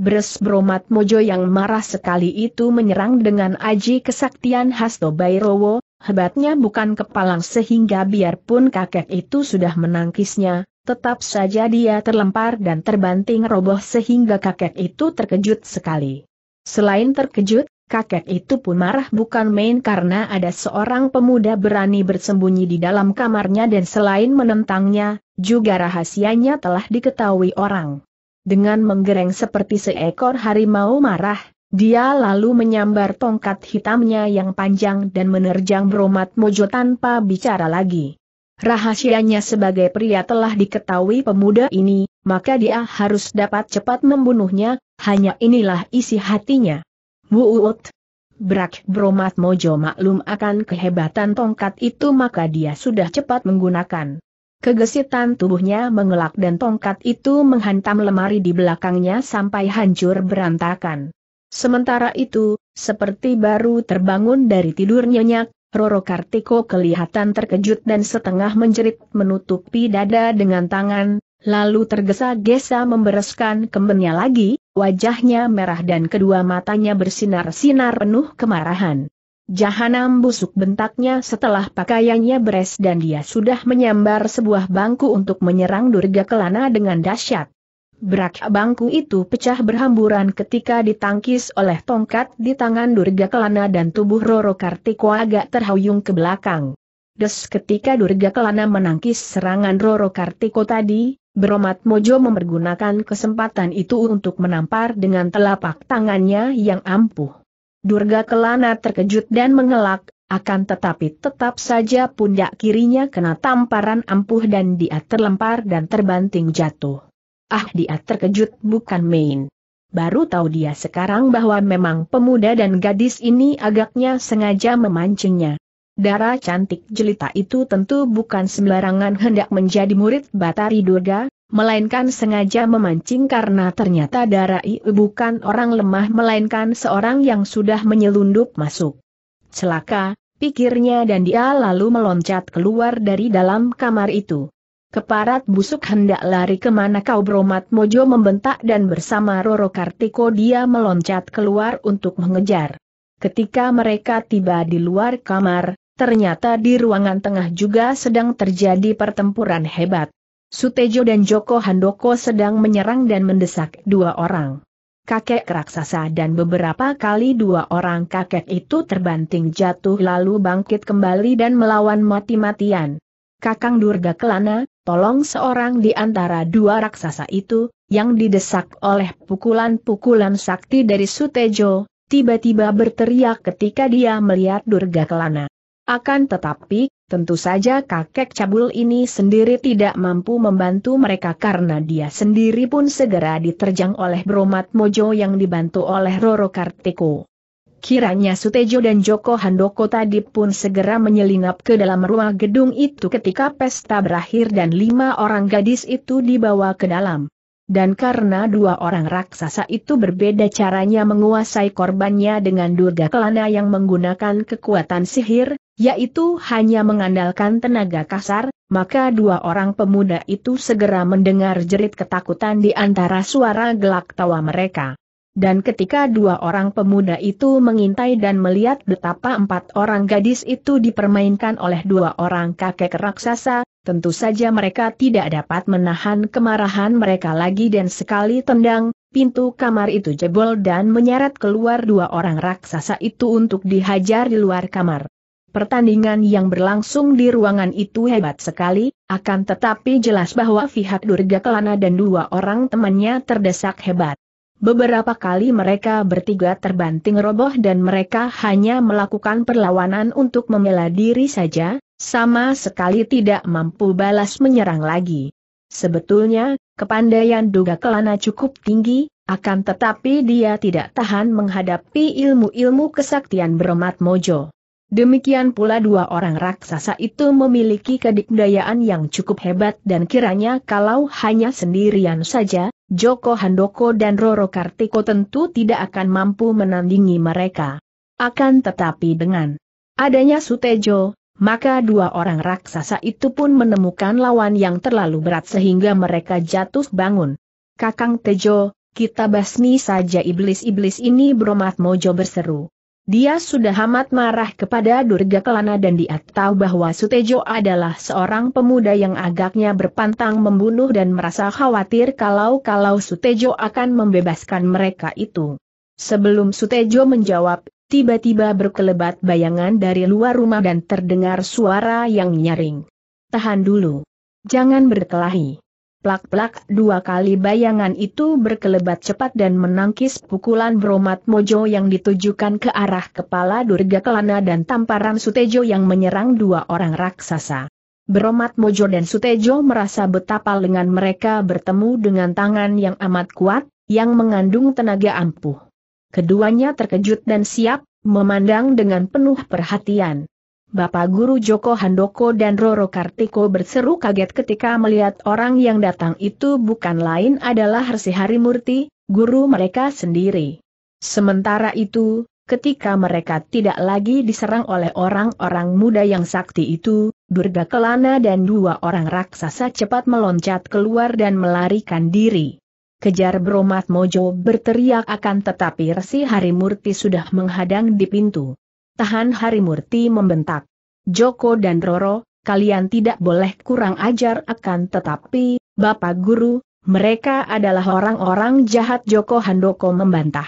[SPEAKER 1] Bres Bromat Mojo yang marah sekali itu menyerang dengan aji kesaktian Hasto Bayrowo, hebatnya bukan kepalang sehingga biarpun kakek itu sudah menangkisnya, tetap saja dia terlempar dan terbanting roboh sehingga kakek itu terkejut sekali. Selain terkejut, kakek itu pun marah bukan main karena ada seorang pemuda berani bersembunyi di dalam kamarnya dan selain menentangnya, juga rahasianya telah diketahui orang. Dengan menggereng seperti seekor harimau marah, dia lalu menyambar tongkat hitamnya yang panjang dan menerjang Bromat Mojo tanpa bicara lagi. Rahasianya sebagai pria telah diketahui pemuda ini, maka dia harus dapat cepat membunuhnya, hanya inilah isi hatinya. Wuut. Brak Bromat Mojo maklum akan kehebatan tongkat itu maka dia sudah cepat menggunakan Kegesitan tubuhnya mengelak dan tongkat itu menghantam lemari di belakangnya sampai hancur berantakan. Sementara itu, seperti baru terbangun dari tidur nyenyak, Roro Kartiko kelihatan terkejut dan setengah menjerit menutupi dada dengan tangan, lalu tergesa-gesa membereskan kembennya lagi, wajahnya merah dan kedua matanya bersinar-sinar penuh kemarahan. Jahanam busuk bentaknya setelah pakaiannya beres dan dia sudah menyambar sebuah bangku untuk menyerang Durga Kelana dengan dahsyat. Berak bangku itu pecah berhamburan ketika ditangkis oleh tongkat di tangan Durga Kelana dan tubuh Roro Kartiko agak terhuyung ke belakang. Des ketika Durga Kelana menangkis serangan Roro Kartiko tadi, Bromat Mojo mempergunakan kesempatan itu untuk menampar dengan telapak tangannya yang ampuh. Durga Kelana terkejut dan mengelak, akan tetapi tetap saja pundak kirinya kena tamparan ampuh dan dia terlempar dan terbanting jatuh. Ah dia terkejut bukan main. Baru tahu dia sekarang bahwa memang pemuda dan gadis ini agaknya sengaja memancingnya darah cantik jelita itu tentu bukan sembarangan hendak menjadi murid Batari Durga, melainkan sengaja memancing karena ternyata darah itu bukan orang lemah melainkan seorang yang sudah menyelundup masuk. Celaka, pikirnya dan dia lalu meloncat keluar dari dalam kamar itu. Keparat busuk hendak lari kemana kau Bromat Mojo membentak dan bersama Roro Kartiko dia meloncat keluar untuk mengejar. Ketika mereka tiba di luar kamar, ternyata di ruangan tengah juga sedang terjadi pertempuran hebat. Sutejo dan Joko Handoko sedang menyerang dan mendesak dua orang. Kakek raksasa dan beberapa kali dua orang kakek itu terbanting jatuh lalu bangkit kembali dan melawan mati-matian. Kakang Durga Kelana, tolong seorang di antara dua raksasa itu, yang didesak oleh pukulan-pukulan sakti dari Sutejo, tiba-tiba berteriak ketika dia melihat Durga Kelana. Akan tetapi, tentu saja kakek cabul ini sendiri tidak mampu membantu mereka karena dia sendiri pun segera diterjang oleh Bromat Mojo yang dibantu oleh Roro Kartiko. Kiranya Sutejo dan Joko Handoko tadi pun segera menyelinap ke dalam ruang gedung itu ketika pesta berakhir dan lima orang gadis itu dibawa ke dalam dan karena dua orang raksasa itu berbeda caranya menguasai korbannya dengan Durga Kelana yang menggunakan kekuatan sihir, yaitu hanya mengandalkan tenaga kasar, maka dua orang pemuda itu segera mendengar jerit ketakutan di antara suara gelak tawa mereka. Dan ketika dua orang pemuda itu mengintai dan melihat betapa empat orang gadis itu dipermainkan oleh dua orang kakek raksasa, tentu saja mereka tidak dapat menahan kemarahan mereka lagi dan sekali tendang, pintu kamar itu jebol dan menyeret keluar dua orang raksasa itu untuk dihajar di luar kamar. Pertandingan yang berlangsung di ruangan itu hebat sekali, akan tetapi jelas bahwa pihak Durga Kelana dan dua orang temannya terdesak hebat. Beberapa kali mereka bertiga terbanting roboh dan mereka hanya melakukan perlawanan untuk membela diri saja, sama sekali tidak mampu balas menyerang lagi. Sebetulnya, kepandaian Duga Kelana cukup tinggi, akan tetapi dia tidak tahan menghadapi ilmu-ilmu kesaktian beromat mojo. Demikian pula dua orang raksasa itu memiliki kedikdayaan yang cukup hebat dan kiranya kalau hanya sendirian saja, Joko Handoko dan Roro Kartiko tentu tidak akan mampu menandingi mereka. Akan tetapi dengan adanya Sutejo, maka dua orang raksasa itu pun menemukan lawan yang terlalu berat sehingga mereka jatuh bangun. Kakang Tejo, kita basmi saja iblis-iblis ini Bromat Mojo berseru. Dia sudah amat marah kepada Durga Kelana dan dia tahu bahwa Sutejo adalah seorang pemuda yang agaknya berpantang membunuh dan merasa khawatir kalau-kalau Sutejo akan membebaskan mereka itu. Sebelum Sutejo menjawab, Tiba-tiba berkelebat bayangan dari luar rumah dan terdengar suara yang nyaring. Tahan dulu. Jangan berkelahi. Plak-plak dua kali bayangan itu berkelebat cepat dan menangkis pukulan Bromat Mojo yang ditujukan ke arah kepala Durga Kelana dan tamparan Sutejo yang menyerang dua orang raksasa. Bromat Mojo dan Sutejo merasa betapa lengan mereka bertemu dengan tangan yang amat kuat, yang mengandung tenaga ampuh. Keduanya terkejut dan siap, memandang dengan penuh perhatian. Bapak Guru Joko Handoko dan Roro Kartiko berseru kaget ketika melihat orang yang datang itu bukan lain adalah Resi Harimurti, guru mereka sendiri. Sementara itu, ketika mereka tidak lagi diserang oleh orang-orang muda yang sakti itu, Durga Kelana dan dua orang raksasa cepat meloncat keluar dan melarikan diri kejar Bromat Mojo berteriak akan tetapi Resi Harimurti sudah menghadang di pintu. Tahan Harimurti membentak. Joko dan Roro, kalian tidak boleh kurang ajar akan tetapi, Bapak Guru, mereka adalah orang-orang jahat Joko Handoko membantah.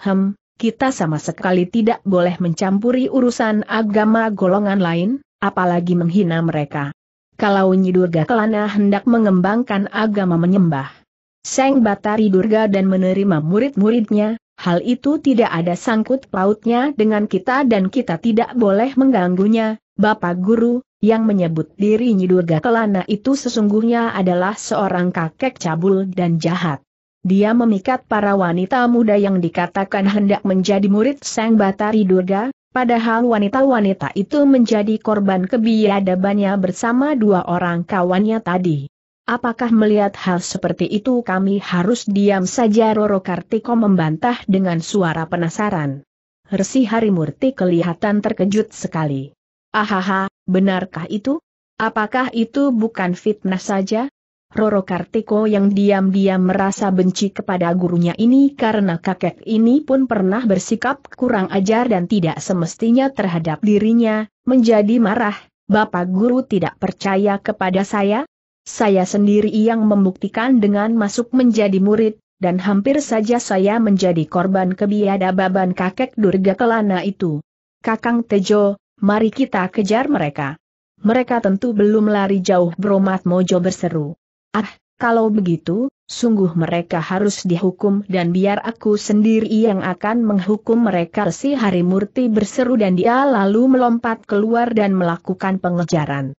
[SPEAKER 1] Hem, kita sama sekali tidak boleh mencampuri urusan agama golongan lain, apalagi menghina mereka. Kalau Nyi Durga Kelana hendak mengembangkan agama menyembah, Seng Batari Durga dan menerima murid-muridnya, hal itu tidak ada sangkut pautnya dengan kita dan kita tidak boleh mengganggunya, Bapak Guru, yang menyebut diri Nyidurga Kelana itu sesungguhnya adalah seorang kakek cabul dan jahat. Dia memikat para wanita muda yang dikatakan hendak menjadi murid Seng Batari Durga, padahal wanita-wanita itu menjadi korban kebiadabannya bersama dua orang kawannya tadi. Apakah melihat hal seperti itu kami harus diam saja Roro Kartiko membantah dengan suara penasaran. Resi Harimurti kelihatan terkejut sekali. Ahaha, benarkah itu? Apakah itu bukan fitnah saja? Roro Kartiko yang diam-diam merasa benci kepada gurunya ini karena kakek ini pun pernah bersikap kurang ajar dan tidak semestinya terhadap dirinya, menjadi marah, Bapak Guru tidak percaya kepada saya? Saya sendiri yang membuktikan dengan masuk menjadi murid, dan hampir saja saya menjadi korban kebiadaban kakek Durga Kelana itu. Kakang Tejo, mari kita kejar mereka. Mereka tentu belum lari jauh Bromat Mojo berseru. Ah, kalau begitu, sungguh mereka harus dihukum dan biar aku sendiri yang akan menghukum mereka si Hari Murti berseru dan dia lalu melompat keluar dan melakukan pengejaran.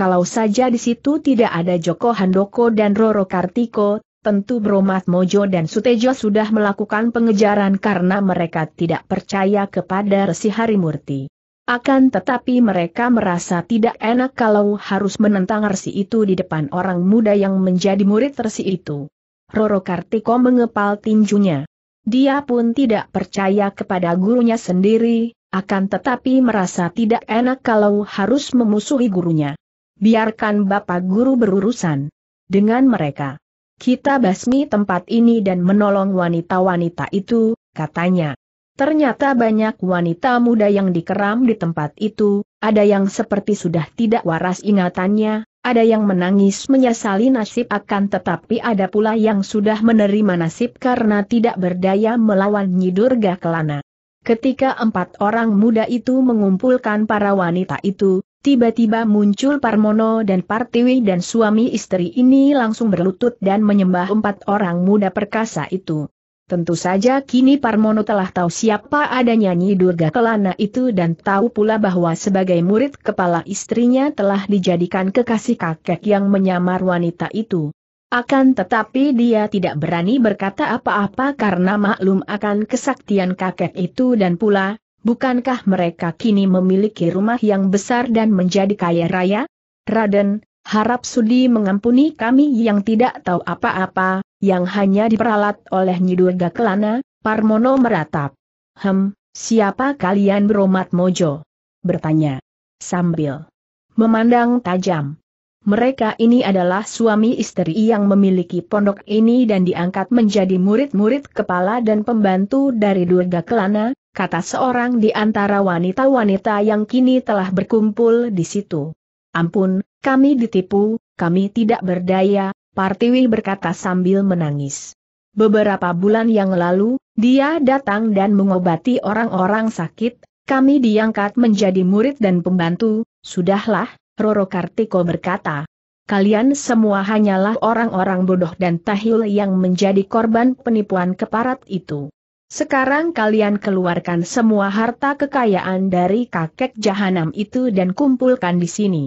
[SPEAKER 1] Kalau saja di situ tidak ada Joko Handoko dan Roro Kartiko, tentu Bromat Mojo dan Sutejo sudah melakukan pengejaran karena mereka tidak percaya kepada Resi Harimurti. Akan tetapi mereka merasa tidak enak kalau harus menentang Resi itu di depan orang muda yang menjadi murid Resi itu. Roro Kartiko mengepal tinjunya. Dia pun tidak percaya kepada gurunya sendiri, akan tetapi merasa tidak enak kalau harus memusuhi gurunya biarkan Bapak Guru berurusan dengan mereka. Kita basmi tempat ini dan menolong wanita-wanita itu, katanya. Ternyata banyak wanita muda yang dikeram di tempat itu, ada yang seperti sudah tidak waras ingatannya, ada yang menangis menyesali nasib akan tetapi ada pula yang sudah menerima nasib karena tidak berdaya melawan Nyidur kelana Ketika empat orang muda itu mengumpulkan para wanita itu, tiba-tiba muncul Parmono dan Partiwi dan suami istri ini langsung berlutut dan menyembah empat orang muda perkasa itu. Tentu saja kini Parmono telah tahu siapa adanya Nyi Durga Kelana itu dan tahu pula bahwa sebagai murid kepala istrinya telah dijadikan kekasih kakek yang menyamar wanita itu. Akan tetapi dia tidak berani berkata apa-apa karena maklum akan kesaktian kakek itu dan pula, bukankah mereka kini memiliki rumah yang besar dan menjadi kaya raya? Raden, harap sudi mengampuni kami yang tidak tahu apa-apa, yang hanya diperalat oleh Nyidurga Kelana, Parmono meratap. Hem, siapa kalian beromat mojo? Bertanya. Sambil memandang tajam. Mereka ini adalah suami istri yang memiliki pondok ini dan diangkat menjadi murid-murid kepala dan pembantu dari Durga Kelana, kata seorang di antara wanita-wanita yang kini telah berkumpul di situ. Ampun, kami ditipu, kami tidak berdaya, Partiwi berkata sambil menangis. Beberapa bulan yang lalu, dia datang dan mengobati orang-orang sakit, kami diangkat menjadi murid dan pembantu, sudahlah, Roro Kartiko berkata, Kalian semua hanyalah orang-orang bodoh dan tahil yang menjadi korban penipuan keparat itu. Sekarang kalian keluarkan semua harta kekayaan dari kakek jahanam itu dan kumpulkan di sini.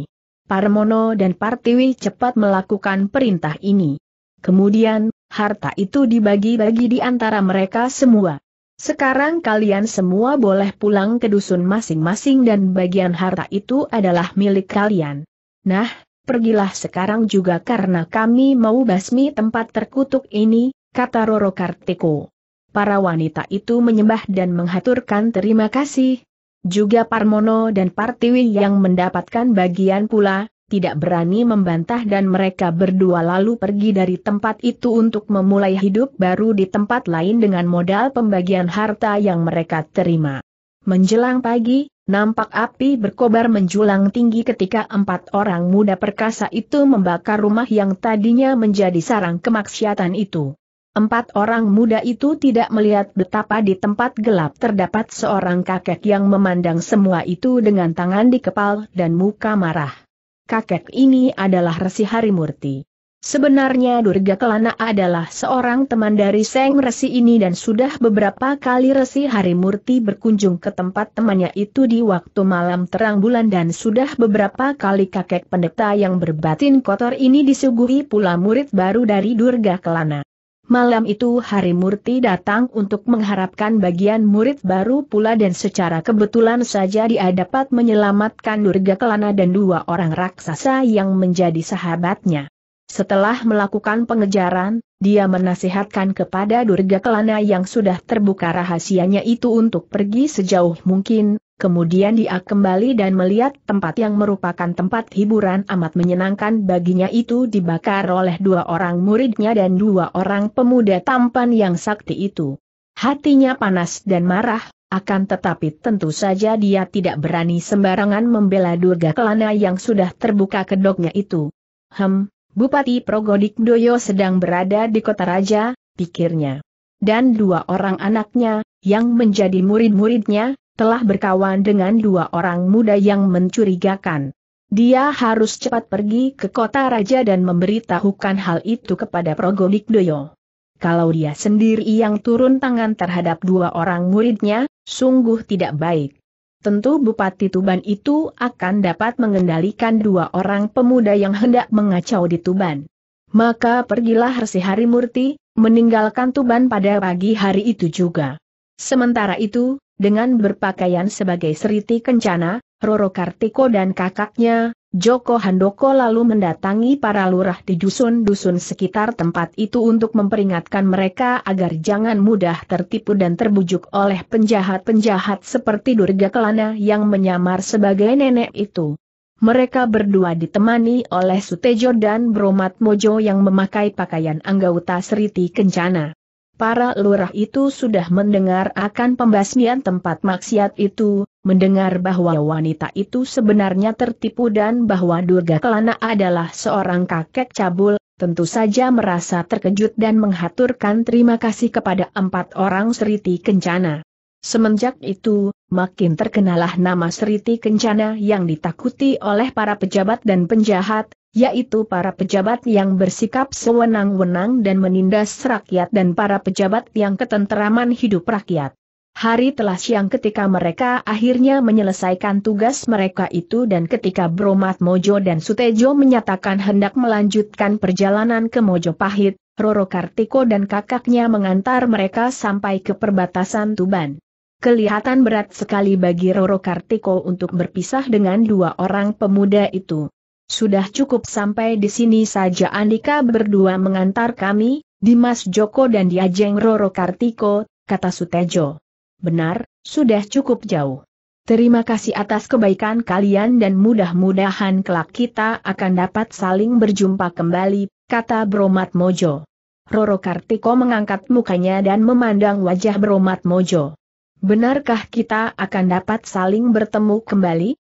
[SPEAKER 1] Parmono dan Partiwi cepat melakukan perintah ini. Kemudian, harta itu dibagi-bagi di antara mereka semua. Sekarang kalian semua boleh pulang ke dusun masing-masing dan bagian harta itu adalah milik kalian. Nah, pergilah sekarang juga karena kami mau basmi tempat terkutuk ini, kata Roro Kartiko. Para wanita itu menyembah dan menghaturkan terima kasih. Juga Parmono dan Partiwi yang mendapatkan bagian pula, tidak berani membantah dan mereka berdua lalu pergi dari tempat itu untuk memulai hidup baru di tempat lain dengan modal pembagian harta yang mereka terima. Menjelang pagi, Nampak api berkobar menjulang tinggi ketika empat orang muda perkasa itu membakar rumah yang tadinya menjadi sarang kemaksiatan itu. Empat orang muda itu tidak melihat betapa di tempat gelap terdapat seorang kakek yang memandang semua itu dengan tangan di kepal dan muka marah kakek ini adalah Resi Harimurti. Sebenarnya Durga Kelana adalah seorang teman dari Seng Resi ini dan sudah beberapa kali Resi Harimurti berkunjung ke tempat temannya itu di waktu malam terang bulan dan sudah beberapa kali kakek pendeta yang berbatin kotor ini disuguhi pula murid baru dari Durga Kelana. Malam itu Hari Murti datang untuk mengharapkan bagian murid baru pula dan secara kebetulan saja dia dapat menyelamatkan Durga Kelana dan dua orang raksasa yang menjadi sahabatnya. Setelah melakukan pengejaran, dia menasihatkan kepada Durga Kelana yang sudah terbuka rahasianya itu untuk pergi sejauh mungkin, Kemudian dia kembali dan melihat tempat yang merupakan tempat hiburan amat menyenangkan baginya itu dibakar oleh dua orang muridnya dan dua orang pemuda tampan yang sakti itu. Hatinya panas dan marah, akan tetapi tentu saja dia tidak berani sembarangan membela Durga Kelana yang sudah terbuka kedoknya itu. Hem, Bupati Progodik Doyo sedang berada di kota raja, pikirnya. Dan dua orang anaknya, yang menjadi murid-muridnya, telah berkawan dengan dua orang muda yang mencurigakan. Dia harus cepat pergi ke kota raja dan memberitahukan hal itu kepada Progo Doyo. Kalau dia sendiri yang turun tangan terhadap dua orang muridnya, sungguh tidak baik. Tentu Bupati Tuban itu akan dapat mengendalikan dua orang pemuda yang hendak mengacau di Tuban. Maka pergilah Harsihari Murti, meninggalkan Tuban pada pagi hari itu juga. Sementara itu, dengan berpakaian sebagai Seriti Kencana, Roro Kartiko dan kakaknya, Joko Handoko lalu mendatangi para lurah di dusun-dusun sekitar tempat itu untuk memperingatkan mereka agar jangan mudah tertipu dan terbujuk oleh penjahat-penjahat seperti Durga Kelana yang menyamar sebagai nenek itu. Mereka berdua ditemani oleh Sutejo dan Bromat Mojo yang memakai pakaian anggota Seriti Kencana. Para lurah itu sudah mendengar akan pembasmian tempat maksiat itu, mendengar bahwa wanita itu sebenarnya tertipu dan bahwa Durga Kelana adalah seorang kakek cabul, tentu saja merasa terkejut dan menghaturkan terima kasih kepada empat orang Seriti Kencana. Semenjak itu, makin terkenalah nama Seriti Kencana yang ditakuti oleh para pejabat dan penjahat, yaitu para pejabat yang bersikap sewenang-wenang dan menindas rakyat dan para pejabat yang ketenteraman hidup rakyat. Hari telah siang ketika mereka akhirnya menyelesaikan tugas mereka itu dan ketika Bromat Mojo dan Sutejo menyatakan hendak melanjutkan perjalanan ke Mojo Pahit, Roro Kartiko dan kakaknya mengantar mereka sampai ke perbatasan Tuban. Kelihatan berat sekali bagi Roro Kartiko untuk berpisah dengan dua orang pemuda itu. Sudah cukup sampai di sini saja Andika berdua mengantar kami, Dimas Joko dan Diajeng Roro Kartiko, kata Sutejo. Benar, sudah cukup jauh. Terima kasih atas kebaikan kalian dan mudah-mudahan kelak kita akan dapat saling berjumpa kembali, kata Bromat Mojo. Roro Kartiko mengangkat mukanya dan memandang wajah Bromat Mojo. Benarkah kita akan dapat saling bertemu kembali?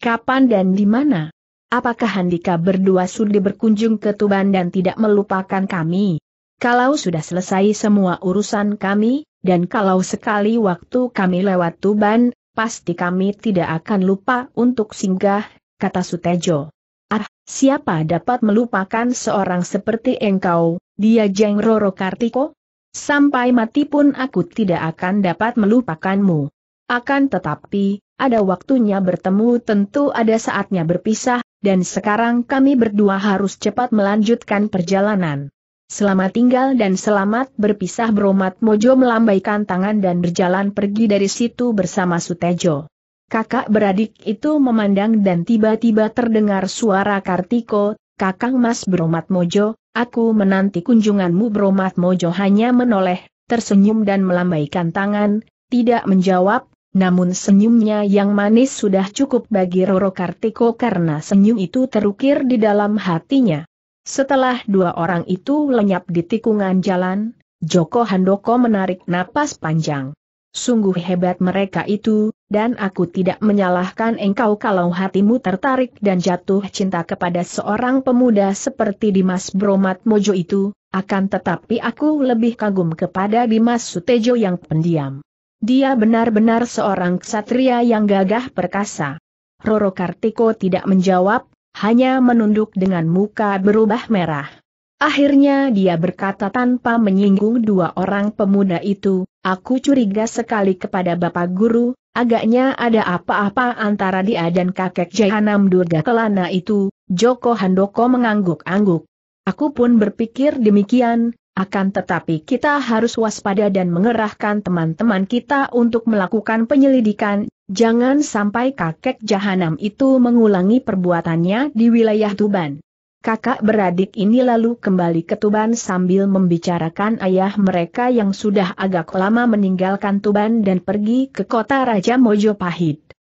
[SPEAKER 1] Kapan dan di mana? Apakah Handika berdua sudah berkunjung ke Tuban dan tidak melupakan kami? Kalau sudah selesai semua urusan kami, dan kalau sekali waktu kami lewat Tuban, pasti kami tidak akan lupa untuk singgah, kata Sutejo. Ah, siapa dapat melupakan seorang seperti engkau, dia Jeng Roro Kartiko? Sampai mati pun aku tidak akan dapat melupakanmu. Akan tetapi, ada waktunya bertemu tentu ada saatnya berpisah, dan sekarang kami berdua harus cepat melanjutkan perjalanan. Selamat tinggal dan selamat berpisah Bromat Mojo melambaikan tangan dan berjalan pergi dari situ bersama Sutejo. Kakak beradik itu memandang dan tiba-tiba terdengar suara Kartiko, Kakang Mas Bromat Mojo, aku menanti kunjunganmu Bromat Mojo hanya menoleh, tersenyum dan melambaikan tangan, tidak menjawab, namun senyumnya yang manis sudah cukup bagi Roro Kartiko karena senyum itu terukir di dalam hatinya. Setelah dua orang itu lenyap di tikungan jalan, Joko Handoko menarik napas panjang. Sungguh hebat mereka itu, dan aku tidak menyalahkan engkau kalau hatimu tertarik dan jatuh cinta kepada seorang pemuda seperti Dimas Bromat Mojo itu, akan tetapi aku lebih kagum kepada Dimas Sutejo yang pendiam. Dia benar-benar seorang ksatria yang gagah perkasa. Roro Kartiko tidak menjawab, hanya menunduk dengan muka berubah merah. Akhirnya dia berkata tanpa menyinggung dua orang pemuda itu, aku curiga sekali kepada Bapak Guru, agaknya ada apa-apa antara dia dan kakek Jahanam Durga Kelana itu, Joko Handoko mengangguk-angguk. Aku pun berpikir demikian, akan tetapi kita harus waspada dan mengerahkan teman-teman kita untuk melakukan penyelidikan, jangan sampai kakek jahanam itu mengulangi perbuatannya di wilayah Tuban. Kakak beradik ini lalu kembali ke Tuban sambil membicarakan ayah mereka yang sudah agak lama meninggalkan Tuban dan pergi ke kota Raja Mojopahit.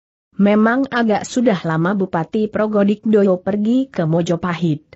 [SPEAKER 1] Memang agak sudah lama Bupati Progodik Doyo pergi ke Mojopahit.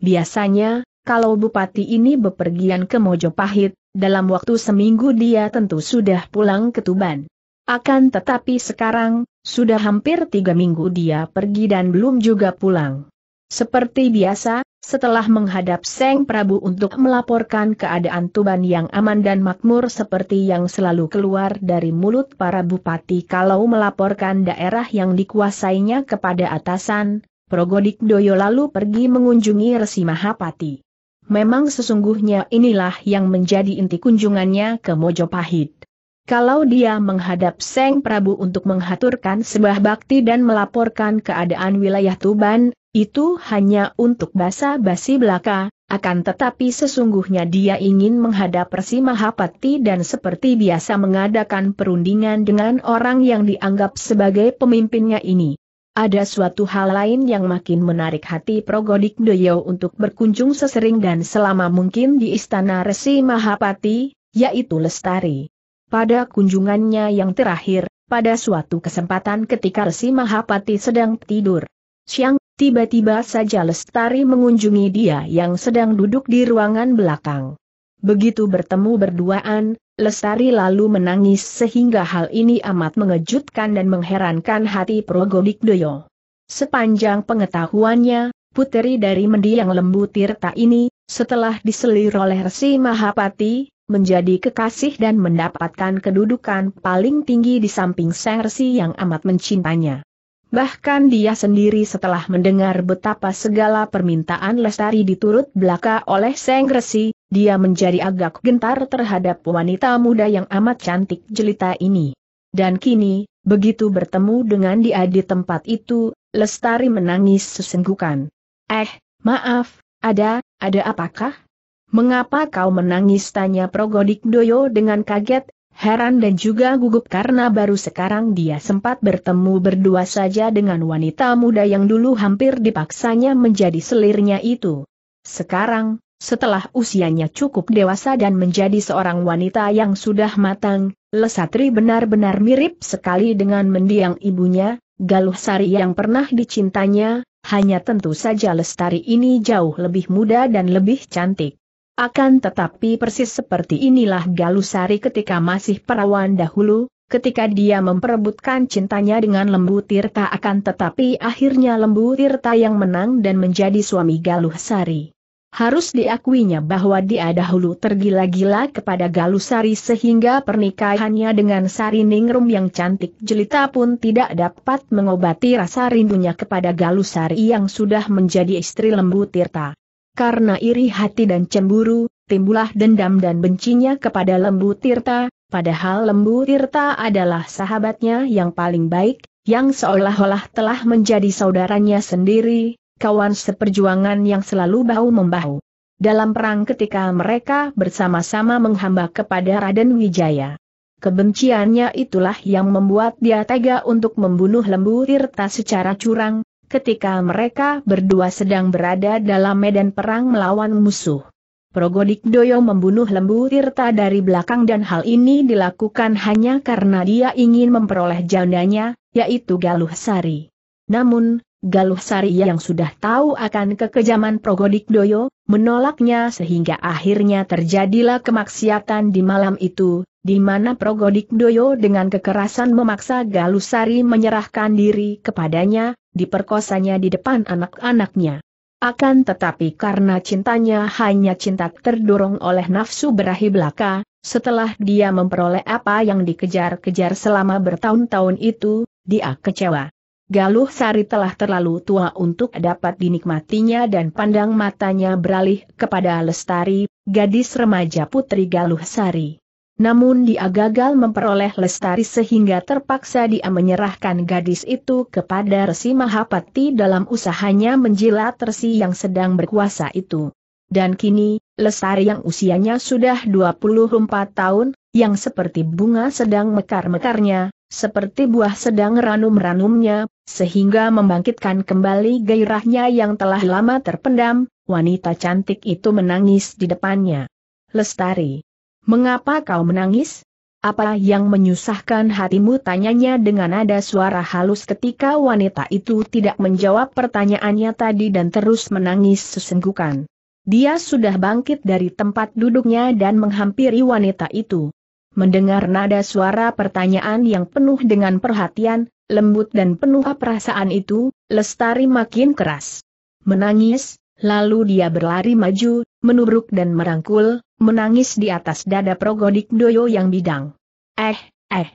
[SPEAKER 1] Biasanya, kalau bupati ini bepergian ke Mojopahit, dalam waktu seminggu dia tentu sudah pulang ke Tuban. Akan tetapi sekarang, sudah hampir tiga minggu dia pergi dan belum juga pulang. Seperti biasa, setelah menghadap Seng Prabu untuk melaporkan keadaan Tuban yang aman dan makmur seperti yang selalu keluar dari mulut para bupati kalau melaporkan daerah yang dikuasainya kepada atasan, Progodik Doyo lalu pergi mengunjungi Resi Mahapati. Memang sesungguhnya inilah yang menjadi inti kunjungannya ke Mojopahit. Kalau dia menghadap Seng Prabu untuk menghaturkan sebuah bakti dan melaporkan keadaan wilayah Tuban, itu hanya untuk basa-basi belaka, akan tetapi sesungguhnya dia ingin menghadap Mahapati dan seperti biasa mengadakan perundingan dengan orang yang dianggap sebagai pemimpinnya ini. Ada suatu hal lain yang makin menarik hati Progodik Doyo untuk berkunjung sesering dan selama mungkin di Istana Resi Mahapati, yaitu Lestari. Pada kunjungannya yang terakhir, pada suatu kesempatan ketika Resi Mahapati sedang tidur, siang, tiba-tiba saja Lestari mengunjungi dia yang sedang duduk di ruangan belakang. Begitu bertemu berduaan, Lesari lalu menangis sehingga hal ini amat mengejutkan dan mengherankan hati Progodik Doyo. Sepanjang pengetahuannya, puteri dari mendiang lembu Tirta ini, setelah diselir oleh Resi Mahapati, menjadi kekasih dan mendapatkan kedudukan paling tinggi di samping Sang Resi yang amat mencintanya. Bahkan dia sendiri setelah mendengar betapa segala permintaan Lestari diturut belaka oleh Sang Resi, dia menjadi agak gentar terhadap wanita muda yang amat cantik jelita ini. Dan kini, begitu bertemu dengan dia di tempat itu, Lestari menangis sesenggukan. Eh, maaf, ada, ada apakah? Mengapa kau menangis tanya Progodik Doyo dengan kaget, heran dan juga gugup karena baru sekarang dia sempat bertemu berdua saja dengan wanita muda yang dulu hampir dipaksanya menjadi selirnya itu. Sekarang, setelah usianya cukup dewasa dan menjadi seorang wanita yang sudah matang, Lesatri benar-benar mirip sekali dengan mendiang ibunya, Galuh Sari yang pernah dicintanya, hanya tentu saja Lestari ini jauh lebih muda dan lebih cantik. Akan tetapi persis seperti inilah Galuh Sari ketika masih perawan dahulu, ketika dia memperebutkan cintanya dengan Lembu Tirta akan tetapi akhirnya Lembu Tirta yang menang dan menjadi suami Galuh Sari. Harus diakuinya bahwa dia dahulu tergila-gila kepada Galusari sehingga pernikahannya dengan Sari Ningrum yang cantik jelita pun tidak dapat mengobati rasa rindunya kepada Galusari yang sudah menjadi istri Lembu Tirta. Karena iri hati dan cemburu, timbullah dendam dan bencinya kepada Lembu Tirta, padahal Lembu Tirta adalah sahabatnya yang paling baik, yang seolah-olah telah menjadi saudaranya sendiri, kawan seperjuangan yang selalu bahu-membahu. Dalam perang ketika mereka bersama-sama menghamba kepada Raden Wijaya. Kebenciannya itulah yang membuat dia tega untuk membunuh Lembu Tirta secara curang, ketika mereka berdua sedang berada dalam medan perang melawan musuh. Progodik Doyo membunuh Lembu Tirta dari belakang dan hal ini dilakukan hanya karena dia ingin memperoleh jandanya, yaitu Galuh Sari. Namun, Galuh Sari yang sudah tahu akan kekejaman Progodik Doyo, menolaknya sehingga akhirnya terjadilah kemaksiatan di malam itu, di mana Progodik Doyo dengan kekerasan memaksa Galuh Sari menyerahkan diri kepadanya, diperkosanya di depan anak-anaknya. Akan tetapi karena cintanya hanya cinta terdorong oleh nafsu berahi belaka, setelah dia memperoleh apa yang dikejar-kejar selama bertahun-tahun itu, dia kecewa. Galuh Sari telah terlalu tua untuk dapat dinikmatinya dan pandang matanya beralih kepada Lestari, gadis remaja putri Galuh Sari. Namun dia gagal memperoleh Lestari sehingga terpaksa dia menyerahkan gadis itu kepada Resi Mahapati dalam usahanya menjilat Resi yang sedang berkuasa itu. Dan kini, Lestari yang usianya sudah 24 tahun, yang seperti bunga sedang mekar-mekarnya, seperti buah sedang ranum-ranumnya, sehingga membangkitkan kembali gairahnya yang telah lama terpendam, wanita cantik itu menangis di depannya. Lestari. Mengapa kau menangis? Apa yang menyusahkan hatimu tanyanya dengan nada suara halus ketika wanita itu tidak menjawab pertanyaannya tadi dan terus menangis sesenggukan. Dia sudah bangkit dari tempat duduknya dan menghampiri wanita itu. Mendengar nada suara pertanyaan yang penuh dengan perhatian, lembut dan penuh perasaan itu, Lestari makin keras. Menangis, lalu dia berlari maju, menubruk dan merangkul, menangis di atas dada Progodik Doyo yang bidang. Eh, eh.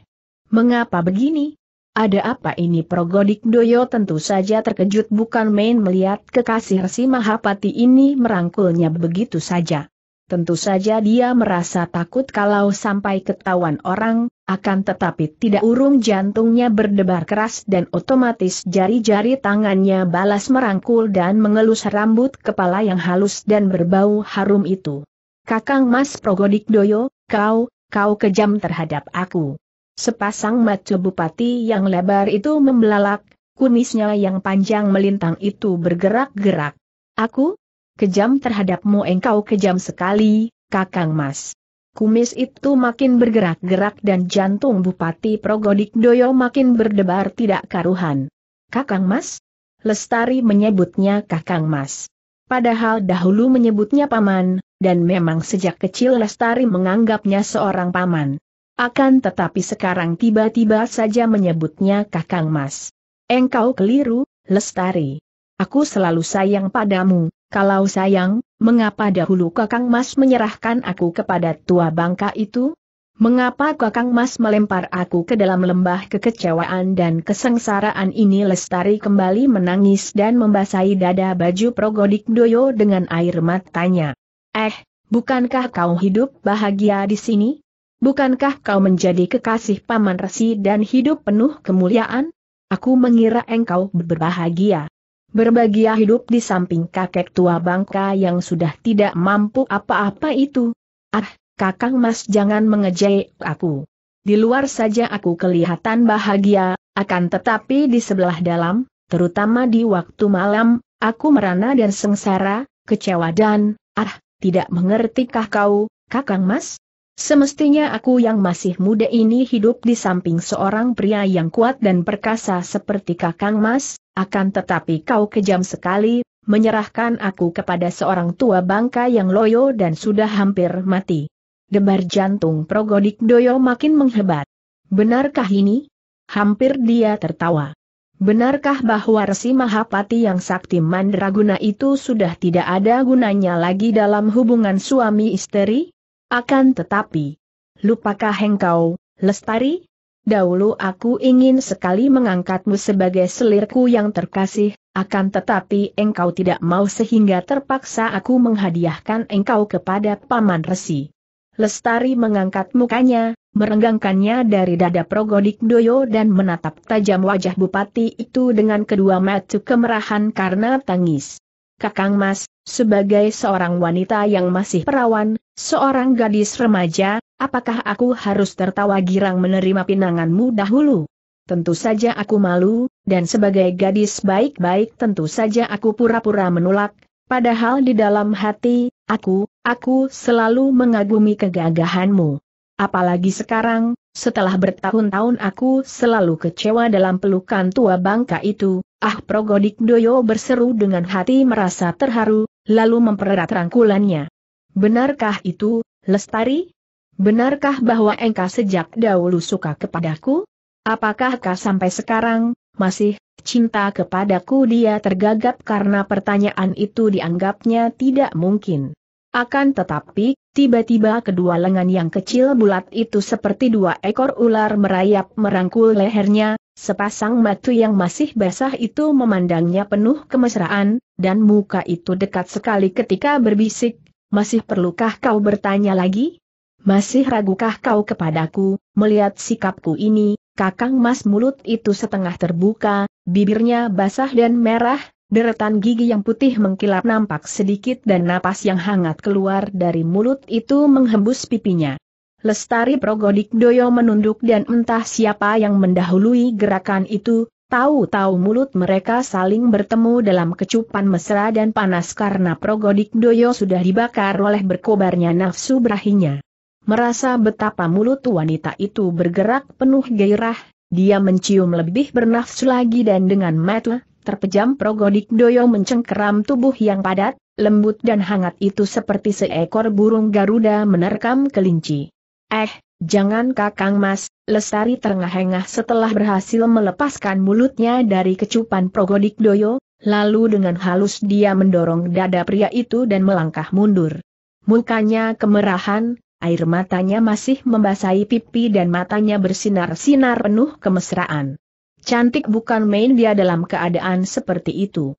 [SPEAKER 1] Mengapa begini? Ada apa ini Progodik Doyo tentu saja terkejut bukan main melihat kekasih resi Mahapati ini merangkulnya begitu saja. Tentu saja dia merasa takut kalau sampai ketahuan orang, akan tetapi tidak urung jantungnya berdebar keras dan otomatis jari-jari tangannya balas merangkul dan mengelus rambut kepala yang halus dan berbau harum itu. Kakang Mas Progodik Doyo, kau, kau kejam terhadap aku. Sepasang mata bupati yang lebar itu membelalak, kumisnya yang panjang melintang itu bergerak-gerak. Aku, kejam terhadapmu engkau kejam sekali, Kakang Mas. Kumis itu makin bergerak-gerak dan jantung Bupati Progodik Doyo makin berdebar tidak karuhan. Kakang Mas? Lestari menyebutnya Kakang Mas. Padahal dahulu menyebutnya Paman, dan memang sejak kecil Lestari menganggapnya seorang Paman. Akan tetapi sekarang tiba-tiba saja menyebutnya Kakang Mas. Engkau keliru, Lestari. Aku selalu sayang padamu, kalau sayang, mengapa dahulu Kakang Mas menyerahkan aku kepada tua bangka itu? Mengapa Kakang Mas melempar aku ke dalam lembah kekecewaan dan kesengsaraan ini lestari kembali menangis dan membasahi dada baju Progodik Doyo dengan air matanya. Eh, bukankah kau hidup bahagia di sini? Bukankah kau menjadi kekasih Paman Resi dan hidup penuh kemuliaan? Aku mengira engkau berbahagia berbahagia hidup di samping kakek tua bangka yang sudah tidak mampu apa-apa itu. Ah, kakang mas jangan mengejek aku. Di luar saja aku kelihatan bahagia, akan tetapi di sebelah dalam, terutama di waktu malam, aku merana dan sengsara, kecewa dan, ah, tidak mengertikah kau, kakang mas? Semestinya aku yang masih muda ini hidup di samping seorang pria yang kuat dan perkasa seperti Kakang Mas, akan tetapi kau kejam sekali, menyerahkan aku kepada seorang tua bangka yang loyo dan sudah hampir mati. Debar jantung Progodik Doyo makin menghebat. Benarkah ini? Hampir dia tertawa. Benarkah bahwa Resi Mahapati yang sakti mandraguna itu sudah tidak ada gunanya lagi dalam hubungan suami istri? Akan tetapi, lupakah engkau, Lestari? Dahulu aku ingin sekali mengangkatmu sebagai selirku yang terkasih, akan tetapi engkau tidak mau sehingga terpaksa aku menghadiahkan engkau kepada Paman Resi. Lestari mengangkat mukanya, merenggangkannya dari dada Progodik Doyo dan menatap tajam wajah bupati itu dengan kedua mata kemerahan karena tangis. Kakang Mas, sebagai seorang wanita yang masih perawan, seorang gadis remaja, apakah aku harus tertawa girang menerima pinanganmu dahulu? Tentu saja aku malu, dan sebagai gadis baik-baik tentu saja aku pura-pura menolak, padahal di dalam hati, aku, aku selalu mengagumi kegagahanmu. Apalagi sekarang, setelah bertahun-tahun aku selalu kecewa dalam pelukan tua bangka itu, ah Progodik Doyo berseru dengan hati merasa terharu, lalu mempererat rangkulannya. Benarkah itu, Lestari? Benarkah bahwa engkau sejak dahulu suka kepadaku? Apakah kau sampai sekarang, masih, cinta kepadaku dia tergagap karena pertanyaan itu dianggapnya tidak mungkin. Akan tetapi, tiba-tiba kedua lengan yang kecil bulat itu seperti dua ekor ular merayap merangkul lehernya, Sepasang mata yang masih basah itu memandangnya penuh kemesraan, dan muka itu dekat sekali ketika berbisik, masih perlukah kau bertanya lagi? Masih ragukah kau kepadaku, melihat sikapku ini, kakang mas mulut itu setengah terbuka, bibirnya basah dan merah, deretan gigi yang putih mengkilap nampak sedikit dan napas yang hangat keluar dari mulut itu menghembus pipinya. Lestari Progodik Doyo menunduk dan entah siapa yang mendahului gerakan itu, tahu-tahu mulut mereka saling bertemu dalam kecupan mesra dan panas karena Progodik Doyo sudah dibakar oleh berkobarnya nafsu berahinya. Merasa betapa mulut wanita itu bergerak penuh gairah, dia mencium lebih bernafsu lagi dan dengan mata terpejam Progodik Doyo mencengkeram tubuh yang padat, lembut dan hangat itu seperti seekor burung Garuda menerkam kelinci. Eh, jangan kakang mas, Lestari terengah-engah setelah berhasil melepaskan mulutnya dari kecupan Progodik Doyo, lalu dengan halus dia mendorong dada pria itu dan melangkah mundur. Mukanya kemerahan, air matanya masih membasahi pipi dan matanya bersinar-sinar penuh kemesraan. Cantik bukan main dia dalam keadaan seperti itu.